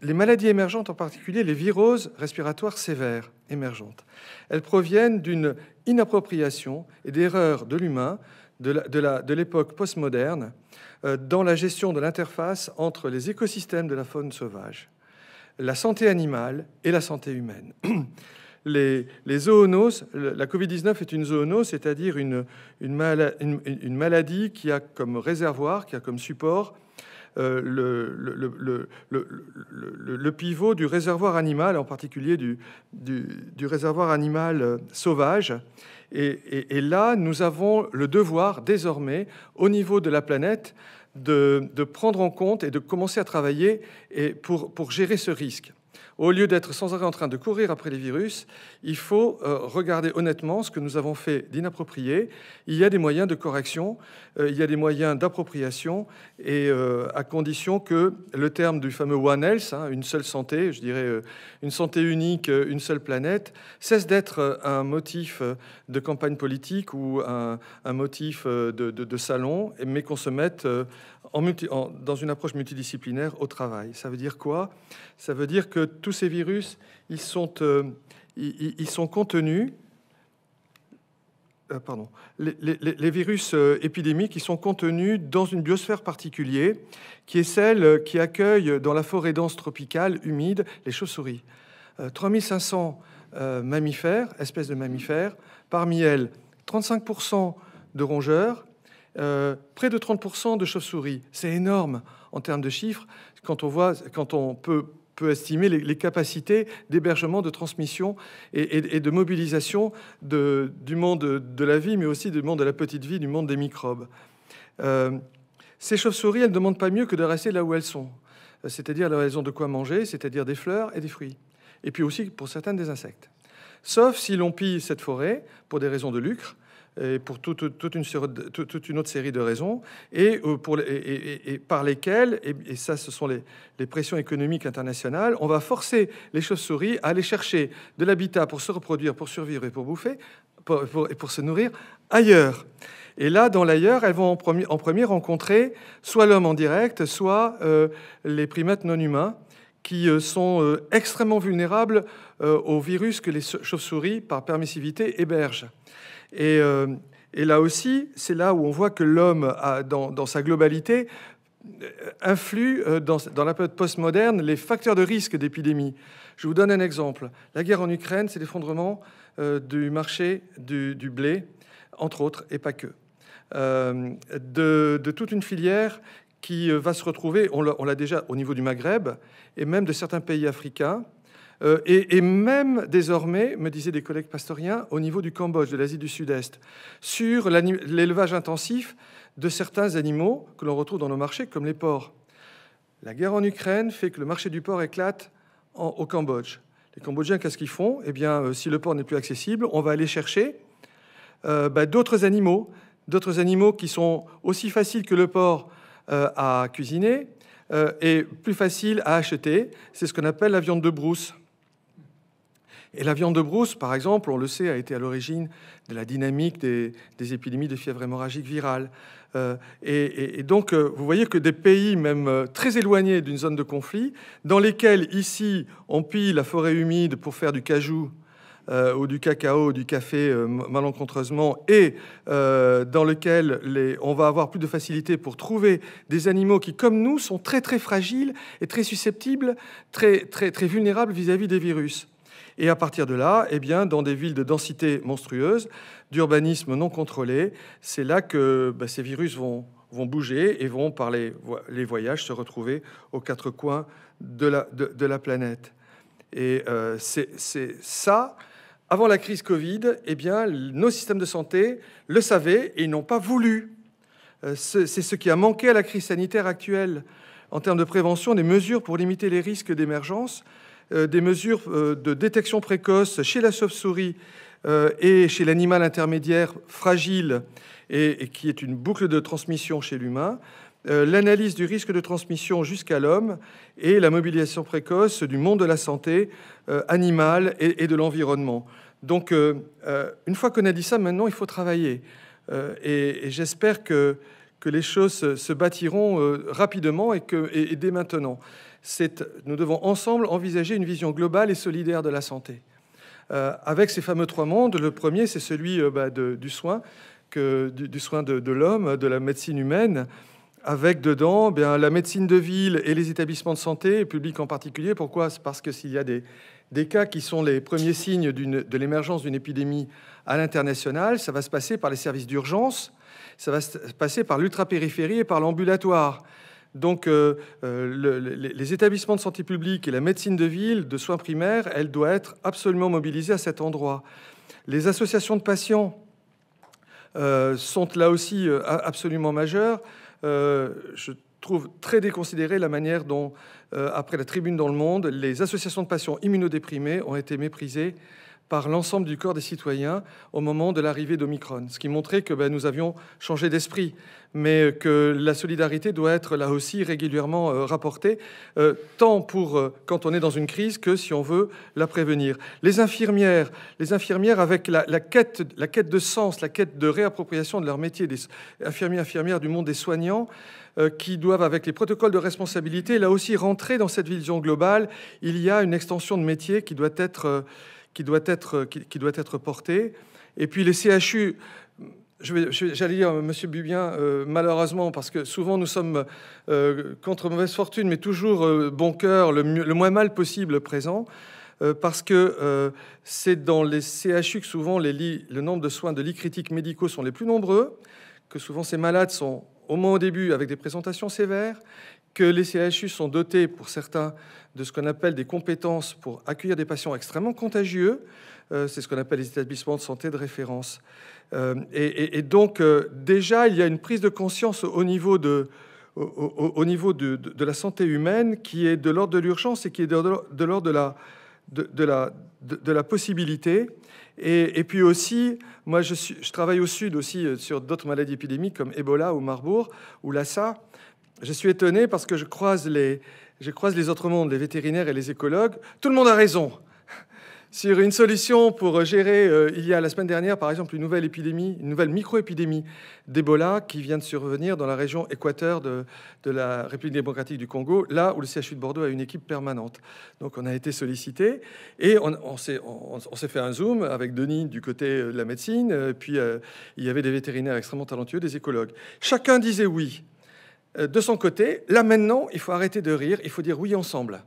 les maladies émergentes, en particulier les viroses respiratoires sévères émergentes, elles proviennent d'une inappropriation et d'erreurs de l'humain de l'époque postmoderne euh, dans la gestion de l'interface entre les écosystèmes de la faune sauvage, la santé animale et la santé humaine. <clears throat> les, zoonoses, la Covid-19 est une zoonose, c'est-à-dire une, maladie qui a comme réservoir, qui a comme support euh, le, pivot du réservoir animal, en particulier du, réservoir animal euh, sauvage. Et, là, nous avons le devoir désormais, au niveau de la planète, de, prendre en compte et de commencer à travailler pour gérer ce risque. Au lieu d'être sans arrêt en train de courir après les virus, il faut euh, regarder honnêtement ce que nous avons fait d'inapproprié. Il y a des moyens de correction, euh, il y a des moyens d'appropriation, et euh, à condition que le terme du fameux One Health, hein, une seule santé, je dirais une santé unique, une seule planète, cesse d'être un motif de campagne politique ou un, motif de, salon, mais qu'on se mette dans une approche multidisciplinaire au travail. Ça veut dire quoi Ça veut dire que tous ces virus, ils sont, ils, sont contenus euh, pardon, les, virus euh, épidémiques ils sont contenus dans une biosphère particulière, qui est celle qui accueille dans la forêt dense tropicale humide les chauves-souris. 3500 euh, mammifères, espèces de mammifères, parmi elles 35% de rongeurs, près de 30% de chauves-souris. C'est énorme en termes de chiffres quand on voit, quand on peut peut estimer les, capacités d'hébergement, de transmission et, de mobilisation du monde de la vie, mais aussi du monde de la petite vie, du monde des microbes. Euh, ces chauves-souris, elles ne demandent pas mieux que de rester là où elles sont, c'est-à-dire là raison ont de quoi manger, c'est-à-dire des fleurs et des fruits, et puis aussi pour certaines des insectes. Sauf si l'on pille cette forêt pour des raisons de lucre, euh, pour toute, une, autre série de raisons, et, euh, par lesquelles, et, ça ce sont les, pressions économiques internationales, on va forcer les chauves-souris à aller chercher de l'habitat pour se reproduire, pour survivre et pour bouffer, et pour se nourrir ailleurs. Et là, dans l'ailleurs, elles vont en premier, rencontrer soit l'homme en direct, soit euh, les primates non humains qui sont extrêmement vulnérables aux virus que les chauves-souris, par permissivité, hébergent. Euh, et, là aussi, c'est là où on voit que l'homme, dans, sa globalité, euh, influe euh, dans, la période postmoderne les facteurs de risque d'épidémie. Je vous donne un exemple. La guerre en Ukraine, c'est l'effondrement du marché du, blé, entre autres, et pas que. de, toute une filière qui va se retrouver, on l'a déjà au niveau du Maghreb, et même de certains pays africains, euh, et, même désormais, me disaient des collègues pastoriens, au niveau du Cambodge, de l'Asie du Sud-Est, sur l'élevage intensif de certains animaux que l'on retrouve dans nos marchés, comme les porcs. La guerre en Ukraine fait que le marché du porc éclate au Cambodge. Les Cambodgiens, qu'est-ce qu'ils font Eh bien, euh, si le porc n'est plus accessible, on va aller chercher euh, bah, d'autres animaux, d'autres animaux qui sont aussi faciles que le porc à cuisiner et plus faciles à acheter. C'est ce qu'on appelle la viande de brousse. Et la viande de brousse, par exemple, on le sait, a été à l'origine de la dynamique des, épidémies de fièvre hémorragique virale. Euh, et, donc, euh, vous voyez que des pays, même euh, très éloignés d'une zone de conflit, dans lesquels ici on pille la forêt humide pour faire du cajou, ou du cacao, ou du café malencontreusement, et dans lesquels on va avoir plus de facilité pour trouver des animaux qui, comme nous, sont très très fragiles et très susceptibles, très très très vulnérables vis à -vis des virus. Et à partir de là, eh bien, dans des villes de densité monstrueuse, d'urbanisme non contrôlé, c'est là que bah, ces virus vont, bouger et vont, par les, voyages, se retrouver aux quatre coins de la, planète. Et euh, c'est ça. Avant la crise Covid, eh bien, nos systèmes de santé le savaient et n'ont pas voulu. Euh, c'est ce qui a manqué à la crise sanitaire actuelle. En termes de prévention, des mesures pour limiter les risques d'émergence euh, des mesures euh, de détection précoce chez la chauve-souris euh, et chez l'animal intermédiaire fragile et, qui est une boucle de transmission chez l'humain, l'analyse du risque de transmission jusqu'à l'homme et la mobilisation précoce du monde de la santé animale et, de l'environnement. Donc, une fois qu'on a dit ça, maintenant, il faut travailler. et j'espère que, les choses se bâtiront rapidement et, que, et dès maintenant nous devons ensemble envisager une vision globale et solidaire de la santé. Euh, avec ces fameux trois mondes, le premier, c'est celui euh, bah, du soin, du, soin de, l'homme, de la médecine humaine, avec dedans eh la médecine de ville et les établissements de santé, publics en particulier. Pourquoi parce que s'il y a des, cas qui sont les premiers signes de l'émergence d'une épidémie à l'international, ça va se passer par les services d'urgence, ça va se passer par l'ultra-périphérie et par l'ambulatoire. Donc, euh, euh, les établissements de santé publique et la médecine de ville, de soins primaires, elle doit être absolument mobilisée à cet endroit. Les associations de patients euh, sont là aussi absolument majeures. je trouve très déconsidérée la manière dont, après la tribune dans le monde, les associations de patients immunodéprimés ont été méprisées par l'ensemble du corps des citoyens au moment de l'arrivée d'Omicron, ce qui montrait que ben, nous avions changé d'esprit, mais euh, que la solidarité doit être là aussi régulièrement euh, rapportée, euh, tant pour quand on est dans une crise que si on veut la prévenir. Les infirmières, les infirmières avec la, quête, la quête de sens, la quête de réappropriation de leur métier, des infirmiers, infirmières du monde des soignants, qui doivent, avec les protocoles de responsabilité, là aussi rentrer dans cette vision globale. Il y a une extension de métier qui doit être qui doit être, qui, doit être porté Et puis les CHU, j'allais dire, Monsieur Bubien, euh, malheureusement, parce que souvent nous sommes euh, contre mauvaise fortune, mais toujours euh, bon cœur, le, le, moins mal possible présent, parce que c'est dans les CHU que souvent les le nombre de soins de lits critiques médicaux sont les plus nombreux, que souvent ces malades sont au moins au début avec des présentations sévères, que les CHU sont dotés, pour certains, de ce qu'on appelle des compétences pour accueillir des patients extrêmement contagieux. Euh, c'est ce qu'on appelle les établissements de santé de référence. Euh, et, donc, euh, déjà, il y a une prise de conscience au niveau de, la santé humaine qui est de l'ordre de l'urgence et qui est de, l'ordre de la, possibilité. Et, puis aussi, moi, je, je travaille au Sud aussi sur d'autres maladies épidémiques comme Ebola ou Marbourg ou Lassa je suis étonné parce que je croise les, autres mondes, les vétérinaires et les écologues. Tout le monde a raison sur une solution pour gérer, euh, il y a la semaine dernière, par exemple, une nouvelle épidémie, une nouvelle micro-épidémie d'Ebola qui vient de survenir dans la région équateur de, la République démocratique du Congo, là où le CHU de Bordeaux a une équipe permanente. Donc on a été sollicité et on, s'est fait un zoom avec Denis du côté euh, de la médecine, euh, puis il y avait des vétérinaires extrêmement talentueux, des écologues. Chacun disait oui. Euh, de son côté, là maintenant, il faut arrêter de rire, il faut dire oui ensemble.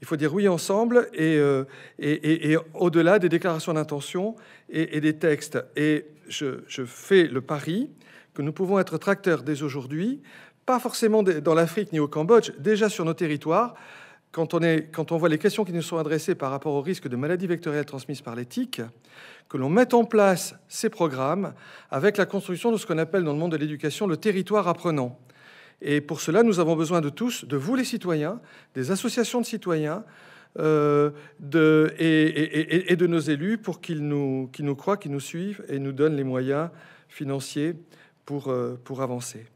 Il faut dire oui ensemble et, euh, au-delà des déclarations d'intention et, des textes. Et je, fais le pari que nous pouvons être tracteurs dès aujourd'hui, pas forcément dans l'Afrique ni au Cambodge, déjà sur nos territoires, quand on, voit les questions qui nous sont adressées par rapport au risque de maladies vectorielles transmises par les tiques, que l'on mette en place ces programmes avec la construction de ce qu'on appelle dans le monde de l'éducation le territoire apprenant. Et pour cela, nous avons besoin de tous, de vous les citoyens, des associations de citoyens, euh, de, et, et, de nos élus pour qu'ils nous, nous croient, qu'ils nous suivent et nous donnent les moyens financiers pour, euh, pour avancer.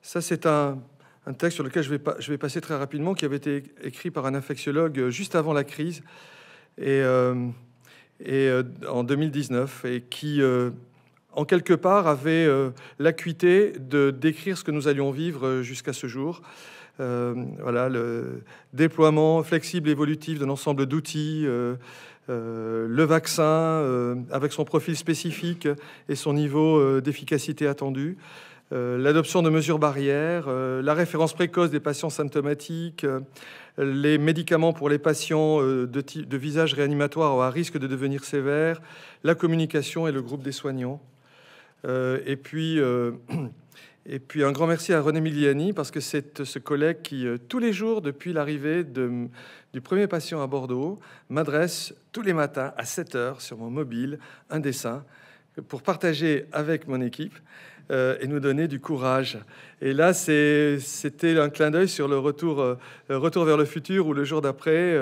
Ça, c'est un, un, texte sur lequel je vais, je vais passer très rapidement, qui avait été écrit par un infectiologue euh, juste avant la crise et, et en 2019 et qui en quelque part, avait euh, l'acuité de décrire ce que nous allions vivre euh, jusqu'à ce jour. Euh, voilà, le déploiement flexible et évolutif d'un ensemble d'outils, le vaccin avec son profil spécifique et son niveau d'efficacité attendu, l'adoption de mesures barrières, la référence précoce des patients symptomatiques, les médicaments pour les patients de, visage réanimatoire à risque de devenir sévère, la communication et le groupe des soignants. Euh, et puis. Euh, <clears throat> et puis un grand merci à René Miliani parce que c'est euh, ce collègue qui, tous les jours, depuis l'arrivée de, du premier patient à Bordeaux, m'adresse tous les matins à 7 heures sur mon mobile un dessin pour partager avec mon équipe et nous donner du courage. Et là, c'était un clin d'œil sur le retour, retour vers le futur ou le jour d'après.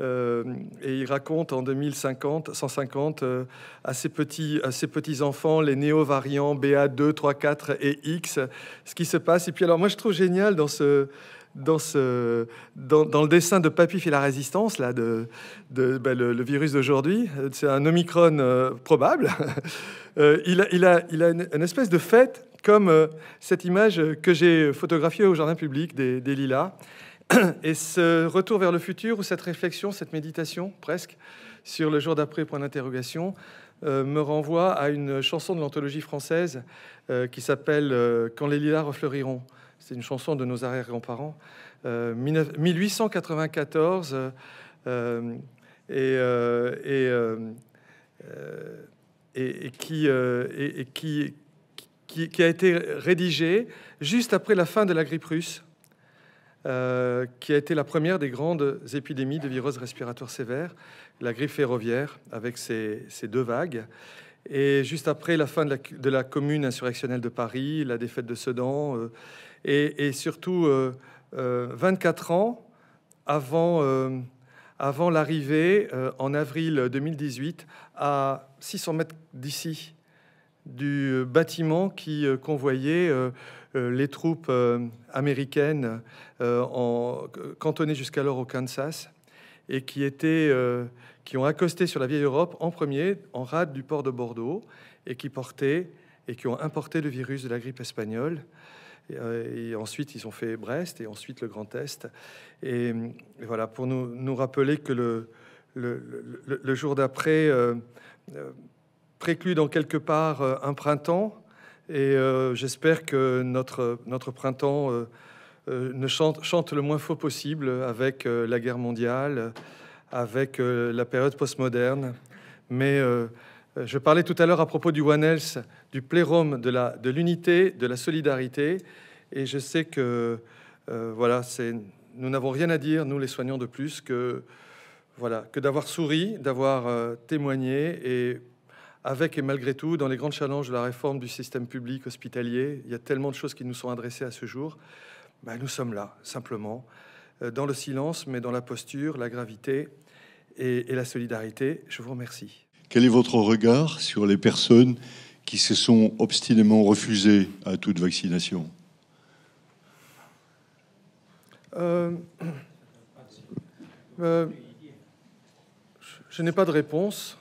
Euh, et il raconte en 2050, 150 euh, à, ses petits, à ses petits enfants les néo-variants BA2, 3, 4 et X, ce qui se passe. Et puis alors moi je trouve génial dans ce... Dans, ce, dans, le dessin de Papif et la résistance, là, de, ben, le, virus d'aujourd'hui, c'est un Omicron euh, probable. <laughs> il, a, il, a, il a une, espèce de fête comme cette image que j'ai photographiée au jardin public des, des Lilas. <coughs> Et ce retour vers le futur, ou cette réflexion, cette méditation presque, sur le jour d'après, point d'interrogation, euh, me renvoie à une chanson de l'anthologie française euh, qui s'appelle euh, Quand les lilas refleuriront. C'est une chanson de nos arrière-grands-parents, 1894. et. et qui, qui, qui, a été rédigée juste après la fin de la grippe russe. Euh, qui a été la première des grandes épidémies de virus respiratoire sévères, la grippe ferroviaire, avec ses, deux vagues. Et juste après la fin de la, commune insurrectionnelle de Paris, la défaite de Sedan, euh, et, surtout 24 euh, ans avant, avant l'arrivée, en avril 2018, à 600 mètres d'ici, du bâtiment qui convoyait euh, les troupes euh, américaines euh, en, cantonnées jusqu'alors au Kansas et qui, étaient, qui ont accosté sur la vieille Europe en premier, en rade du port de Bordeaux, et qui portaient et qui ont importé le virus de la grippe espagnole. Et, ensuite, ils ont fait Brest et ensuite le Grand Est. Et, voilà, pour nous, rappeler que le, jour d'après préclut dans quelque part un printemps et euh, j'espère que notre, notre printemps euh, euh, ne chante, le moins faux possible avec la guerre mondiale, avec la période postmoderne. Mais je parlais tout à l'heure à propos du One Health, du plérome de l'unité, de, de, la solidarité. Et je sais que voilà, c'est, nous n'avons rien à dire, nous les soignants de plus, que, voilà, que d'avoir souri, d'avoir témoigné et avec et malgré tout, dans les grands challenges de la réforme du système public hospitalier, il y a tellement de choses qui nous sont adressées à ce jour. Bah, nous sommes là, simplement, euh, dans le silence, mais dans la posture, la gravité et, la solidarité. Je vous remercie. Quel est votre regard sur les personnes qui se sont obstinément refusées à toute vaccination euh, <coughs> euh, Je n'ai pas de réponse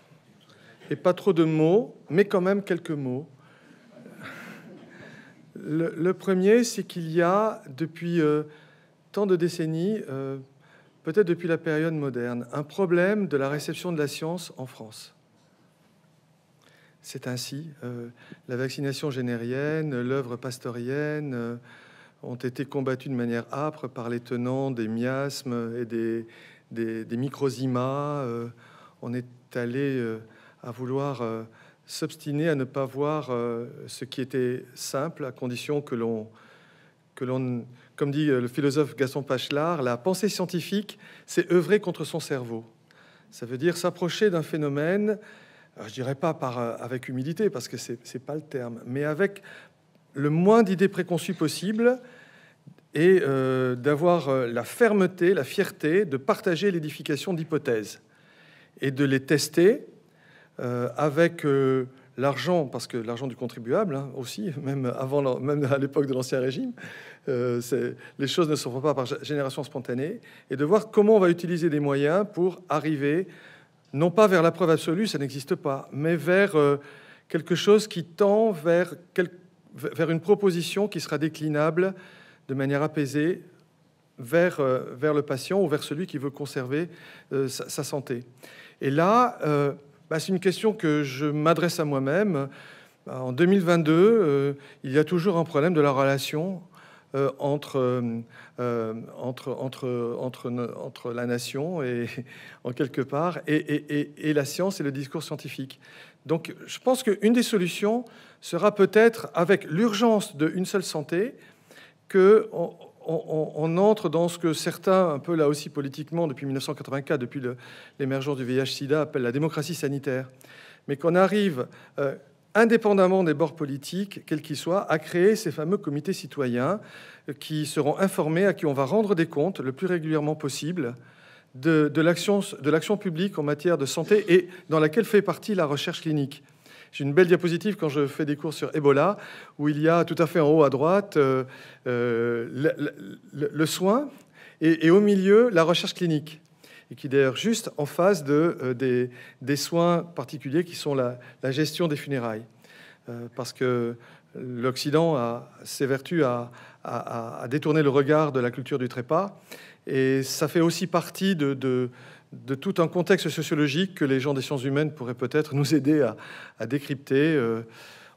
et pas trop de mots, mais quand même quelques mots. Le, premier, c'est qu'il y a depuis euh, tant de décennies, euh, peut-être depuis la période moderne, un problème de la réception de la science en France. C'est ainsi. Euh, la vaccination générienne, l'œuvre pastorienne ont été combattues de manière âpre par les tenants des miasmes et des, des, microzymas. on est allé à vouloir euh, s'obstiner à ne pas voir euh, ce qui était simple, à condition que l'on, que l'on, comme dit euh, le philosophe Gaston Pachelard, la pensée scientifique, c'est œuvrer contre son cerveau. Ça veut dire s'approcher d'un phénomène, je dirais pas par, avec humilité, parce que c'est, n'est pas le terme, mais avec le moins d'idées préconçues possible et d'avoir la fermeté, la fierté de partager l'édification d'hypothèses et de les tester euh, avec euh, l'argent, parce que l'argent du contribuable hein, aussi, <laughs> même avant, même à l'époque de l'ancien régime, euh, c'est les choses ne se font pas par génération spontanée, et de voir comment on va utiliser des moyens pour arriver, non pas vers la preuve absolue, ça n'existe pas, mais vers quelque chose qui tend vers, vers une proposition qui sera déclinable de manière apaisée vers, vers le patient ou vers celui qui veut conserver sa, sa, santé. Et là, bah, c'est une question que je m'adresse à moi-même. Bah, en 2022, euh, il y a toujours un problème de la relation euh, euh, entre, entre, entre, entre, la nation et <laughs> en quelque part et, la science et le discours scientifique. Donc, je pense qu'une des solutions sera peut-être avec l'urgence d'une seule santé que on, entre dans ce que certains, un peu là aussi politiquement, depuis 1984, depuis l'émergence du VIH-Sida, appellent la démocratie sanitaire. Mais qu'on arrive, euh, indépendamment des bords politiques, quels qu'ils soient, à créer ces fameux comités citoyens euh, qui seront informés, à qui on va rendre des comptes le plus régulièrement possible de l'action publique en matière de santé et dans laquelle fait partie la recherche clinique. J'ai une belle diapositive quand je fais des cours sur Ebola, où il y a tout à fait en haut à droite euh, euh, le, soin et, au milieu la recherche clinique et qui d'ailleurs juste en face de, euh, des, soins particuliers qui sont la, gestion des funérailles. parce que l'Occident a ses vertus à, à, détourner le regard de la culture du trépas, et ça fait aussi partie de, de tout un contexte sociologique que les gens des sciences humaines pourraient peut-être nous aider à, décrypter. Euh,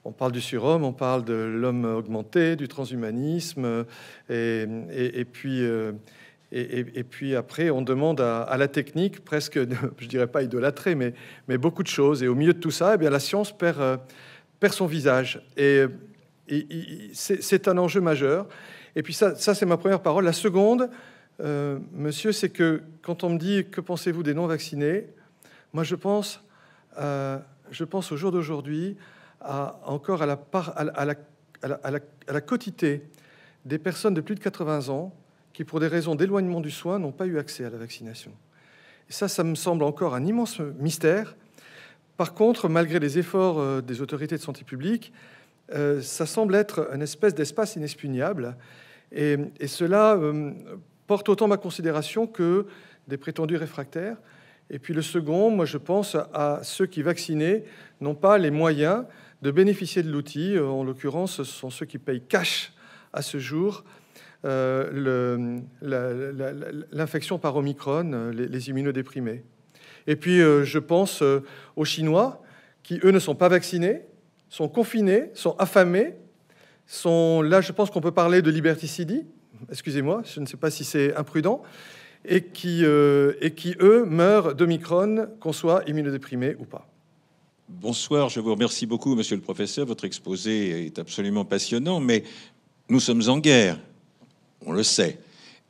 on parle du surhomme, on parle de l'homme augmenté, du transhumanisme, euh, euh, et, puis... après, on demande à, la technique, presque, <laughs> je dirais pas idolâtrée, mais, beaucoup de choses. Et au milieu de tout ça, eh bien, la science perd, son visage. Et, c'est un enjeu majeur. Et puis ça c'est ma première parole. La seconde, euh, monsieur, c'est que quand on me dit que pensez-vous des non-vaccinés, moi je pense, euh, je pense au jour d'aujourd'hui encore à la, quotité des personnes de plus de 80 ans qui, pour des raisons d'éloignement du soin, n'ont pas eu accès à la vaccination. Et ça, ça me semble encore un immense mystère. Par contre, malgré les efforts euh, des autorités de santé publique, ça semble être une espèce d'espace inexpugnable. Et, cela porte autant ma considération que des prétendus réfractaires. Et puis le second, moi je pense à ceux qui vaccinés n'ont pas les moyens de bénéficier de l'outil. En l'occurrence, ce sont ceux qui payent cash à ce jour euh, l'infection par Omicron, les, immunodéprimés. Et puis euh, je pense euh, aux Chinois qui, eux, ne sont pas vaccinés, sont confinés, sont affamés, sont là, je pense qu'on peut parler de liberticidi, excusez-moi, je ne sais pas si c'est imprudent, euh, et qui, eux, meurent d'Omicron, qu'on soit immunodéprimé ou pas. Bonsoir, je vous remercie beaucoup, monsieur le professeur. Votre exposé est absolument passionnant, mais nous sommes en guerre, on le sait.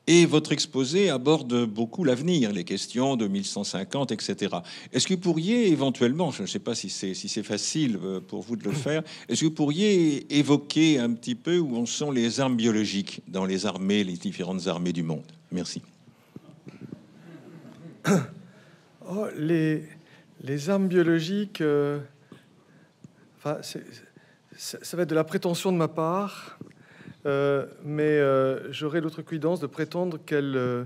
Et votre exposé aborde beaucoup l'avenir, les questions de 1150, etc. Est-ce que vous pourriez éventuellement, je ne sais pas si c'est si facile euh, pour vous de le faire, est-ce que vous pourriez évoquer un petit peu où en sont les armes biologiques dans les armées, les différentes armées du monde Merci. <coughs> Oh, les, les, armes biologiques, euh, ça va être de la prétention de ma part. Euh, mais j'aurai euh, j'aurais l'autre-cuidance de prétendre qu'elle... Euh,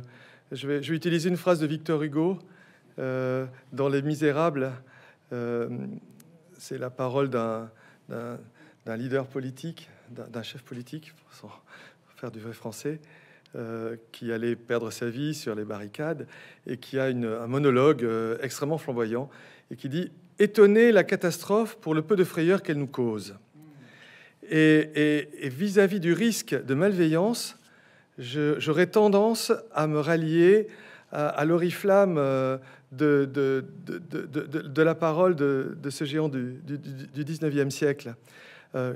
je, vais, utiliser une phrase de Victor Hugo dans Les Misérables. C'est la parole d'un leader politique, d'un chef politique, pour faire du vrai français, qui allait perdre sa vie sur les barricades et qui a un monologue extrêmement flamboyant et qui dit « Étonnez la catastrophe pour le peu de frayeur qu'elle nous cause ». Et vis-à-vis du risque de malveillance, j'aurais tendance à me rallier à, l'oriflamme euh, de, de, la parole de, ce géant du, du, 19e siècle. Euh,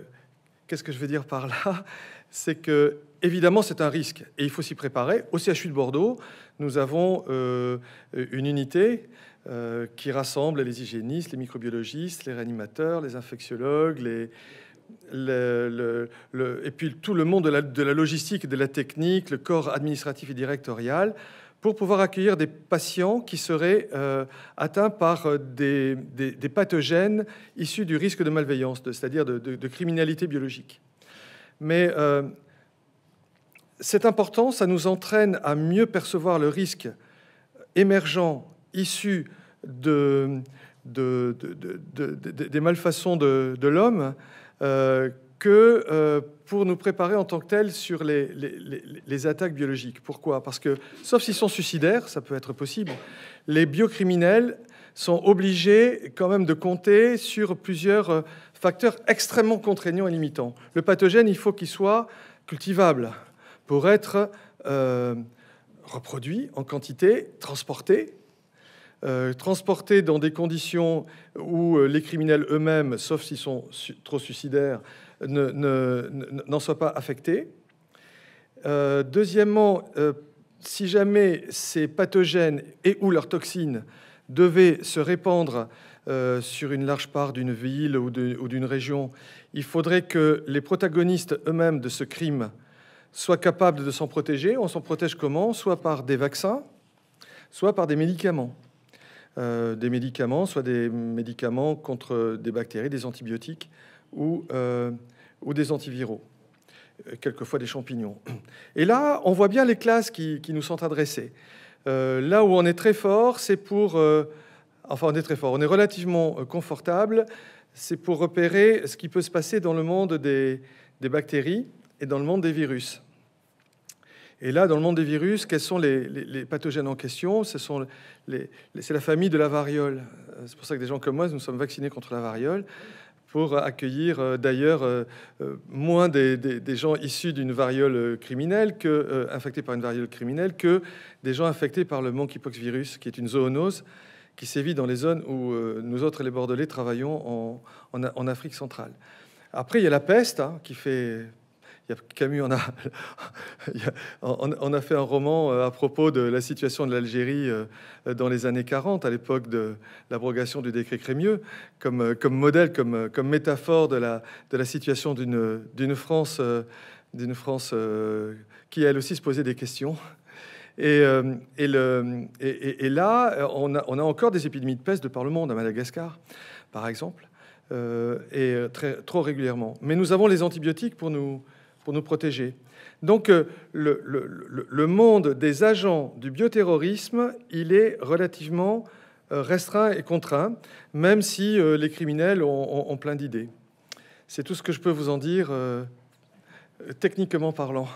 qu'est-ce que je veux dire par là C'est que, évidemment, c'est un risque et il faut s'y préparer. Au CHU de Bordeaux, nous avons euh, une unité qui rassemble les hygiénistes, les microbiologistes, les réanimateurs, les infectiologues, les, et puis tout le monde de la, de la, logistique, de la technique, le corps administratif et directorial, pour pouvoir accueillir des patients qui seraient euh, atteints par euh, des, pathogènes issus du risque de malveillance, c'est-à-dire de, criminalité biologique. Mais euh, c'est important, ça nous entraîne à mieux percevoir le risque émergent issu des malfaçons de, l'homme euh, que euh, pour nous préparer en tant que tels sur les, attaques biologiques. Pourquoi Parce que, sauf s'ils sont suicidaires, ça peut être possible, les biocriminels sont obligés quand même de compter sur plusieurs euh, facteurs extrêmement contraignants et limitants. Le pathogène, il faut qu'il soit cultivable pour être reproduit en quantité, transporté, euh, transportés dans des conditions où euh, les criminels eux-mêmes, sauf s'ils sont trop suicidaires, n'en soient pas affectés. Euh, deuxièmement, si jamais ces pathogènes et ou leurs toxines devaient se répandre sur une large part d'une ville ou d'une région, il faudrait que les protagonistes eux-mêmes de ce crime soient capables de s'en protéger. On s'en protège comment Soit par des vaccins, soit par des médicaments. Euh, des médicaments, soit des médicaments contre des bactéries, des antibiotiques ou, euh, des antiviraux, euh, quelquefois des champignons. Et là, on voit bien les classes qui, nous sont adressées. là où on est très fort, c'est pour... enfin, on est très fort, on est relativement confortable, c'est pour repérer ce qui peut se passer dans le monde des bactéries et dans le monde des virus. Et là, dans le monde des virus, quels sont les, pathogènes en question C'est la famille de la variole. Euh, c'est pour ça que des gens comme moi, nous sommes vaccinés contre la variole pour accueillir euh, d'ailleurs euh, moins des, gens issus d'une variole criminelle que infectés par une variole criminelle que des gens infectés par le monkeypox virus, qui est une zoonose qui sévit dans les zones où nous autres les Bordelais travaillons en, Afrique centrale. Après, il y a la peste hein, qui fait Camus, on a, <laughs> on a fait un roman euh, à propos de la situation de l'Algérie euh, dans les années 40, à l'époque de l'abrogation du décret Crémieux, comme, euh, modèle, comme, comme métaphore de la, de la situation d'une France, d'une France qui, elle aussi, se posait des questions. Et, le, et, là, on a, encore des épidémies de peste de par le monde, à Madagascar, par exemple, et très, trop régulièrement. Mais nous avons les antibiotiques pour nous, pour nous protéger. Donc euh, le, monde des agents du bioterrorisme, il est relativement euh, restreint et contraint, même si euh, les criminels ont, plein d'idées. C'est tout ce que je peux vous en dire, techniquement parlant.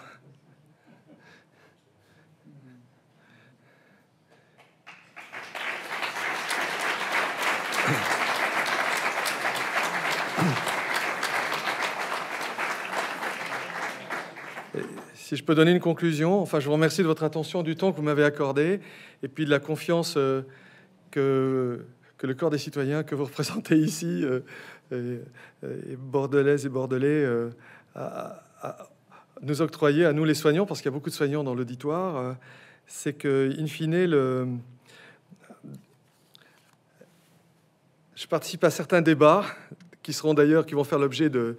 si je peux donner une conclusion, enfin, je vous remercie de votre attention, du temps que vous m'avez accordé, et puis de la confiance euh, que, le corps des citoyens que vous <laughs> représentez ici, euh, euh et, et bordelais, euh, nous octroyait, à nous les soignants, parce qu'il y a beaucoup de soignants dans l'auditoire. c'est que, fine, je participe à certains débats qui seront d'ailleurs, qui vont faire l'objet de,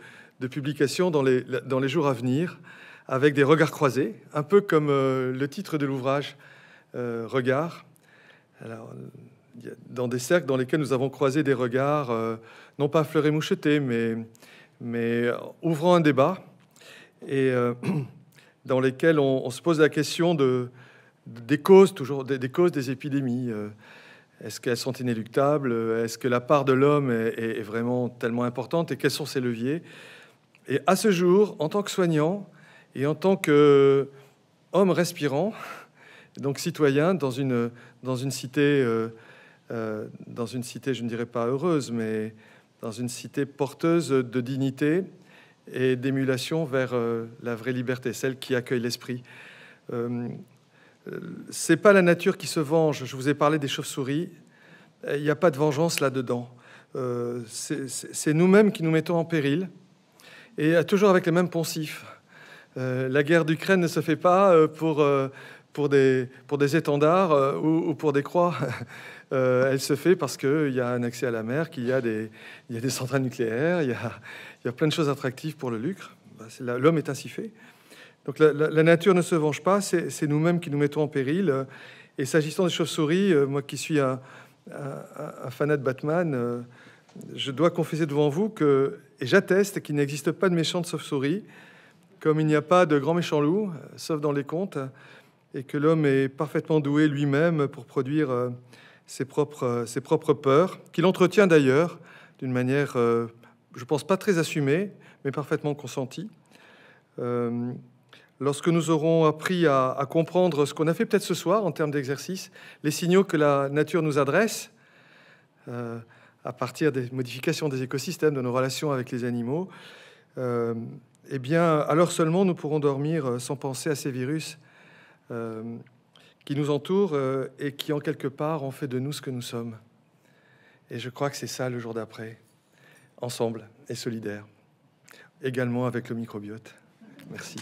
publications dans les, dans les jours à venir avec des regards croisés, un peu comme euh, le titre de l'ouvrage euh, Regards. Alors, dans des cercles dans lesquels nous avons croisé des regards, euh, non pas fleurs et mouchetés, mais, mais ouvrant un débat, et <clears throat> dans lesquels on, se pose la question de, des causes, toujours des, causes des épidémies. Est-ce qu'elles sont inéluctables Est-ce que la part de l'homme est, est, vraiment tellement importante Et quels sont ses leviers Et à ce jour, en tant que soignant, et en tant qu'homme euh, respirant, <laughs> donc citoyen dans une, dans une cité, euh, euh, dans une cité, je ne dirais pas heureuse, mais dans une cité porteuse de dignité et d'émulation vers la vraie liberté, celle qui accueille l'esprit. c'est pas la nature qui se venge. Je vous ai parlé des chauves-souris. Il n'y a pas de vengeance là-dedans. c'est nous-mêmes qui nous mettons en péril et toujours avec les mêmes poncifs. Euh, la guerre d'Ukraine ne se fait pas euh, pour, euh, pour, des, pour des étendards ou, pour des croix. <laughs> elle se fait parce qu'il y a un accès à la mer, qu'il y, y, a des centrales nucléaires, il y a, y a, plein de choses attractives pour le lucre. Bah, l'homme est ainsi fait. Donc la, nature ne se venge pas, c'est nous-mêmes qui nous mettons en péril. Et s'agissant des chauves-souris, moi qui suis un, fanat de Batman, je dois confesser devant vous que, et j'atteste qu'il n'existe pas de méchante chauve-souris. Comme il n'y a pas de grand méchant loup, euh, sauf dans les contes, et que l'homme est parfaitement doué lui-même pour produire euh, ses propres, euh, ses propres peurs, qu'il entretient d'ailleurs d'une manière, je pense, pas très assumée, mais parfaitement consentie. lorsque nous aurons appris à, comprendre ce qu'on a fait peut-être ce soir en termes d'exercice, les signaux que la nature nous adresse, à partir des modifications des écosystèmes, de nos relations avec les animaux, eh bien, alors seulement nous pourrons dormir euh, sans penser à ces virus euh, qui nous entourent euh, et qui, en quelque part, ont fait de nous ce que nous sommes. Et je crois que c'est ça le jour d'après, ensemble et solidaire, également avec le microbiote. Merci.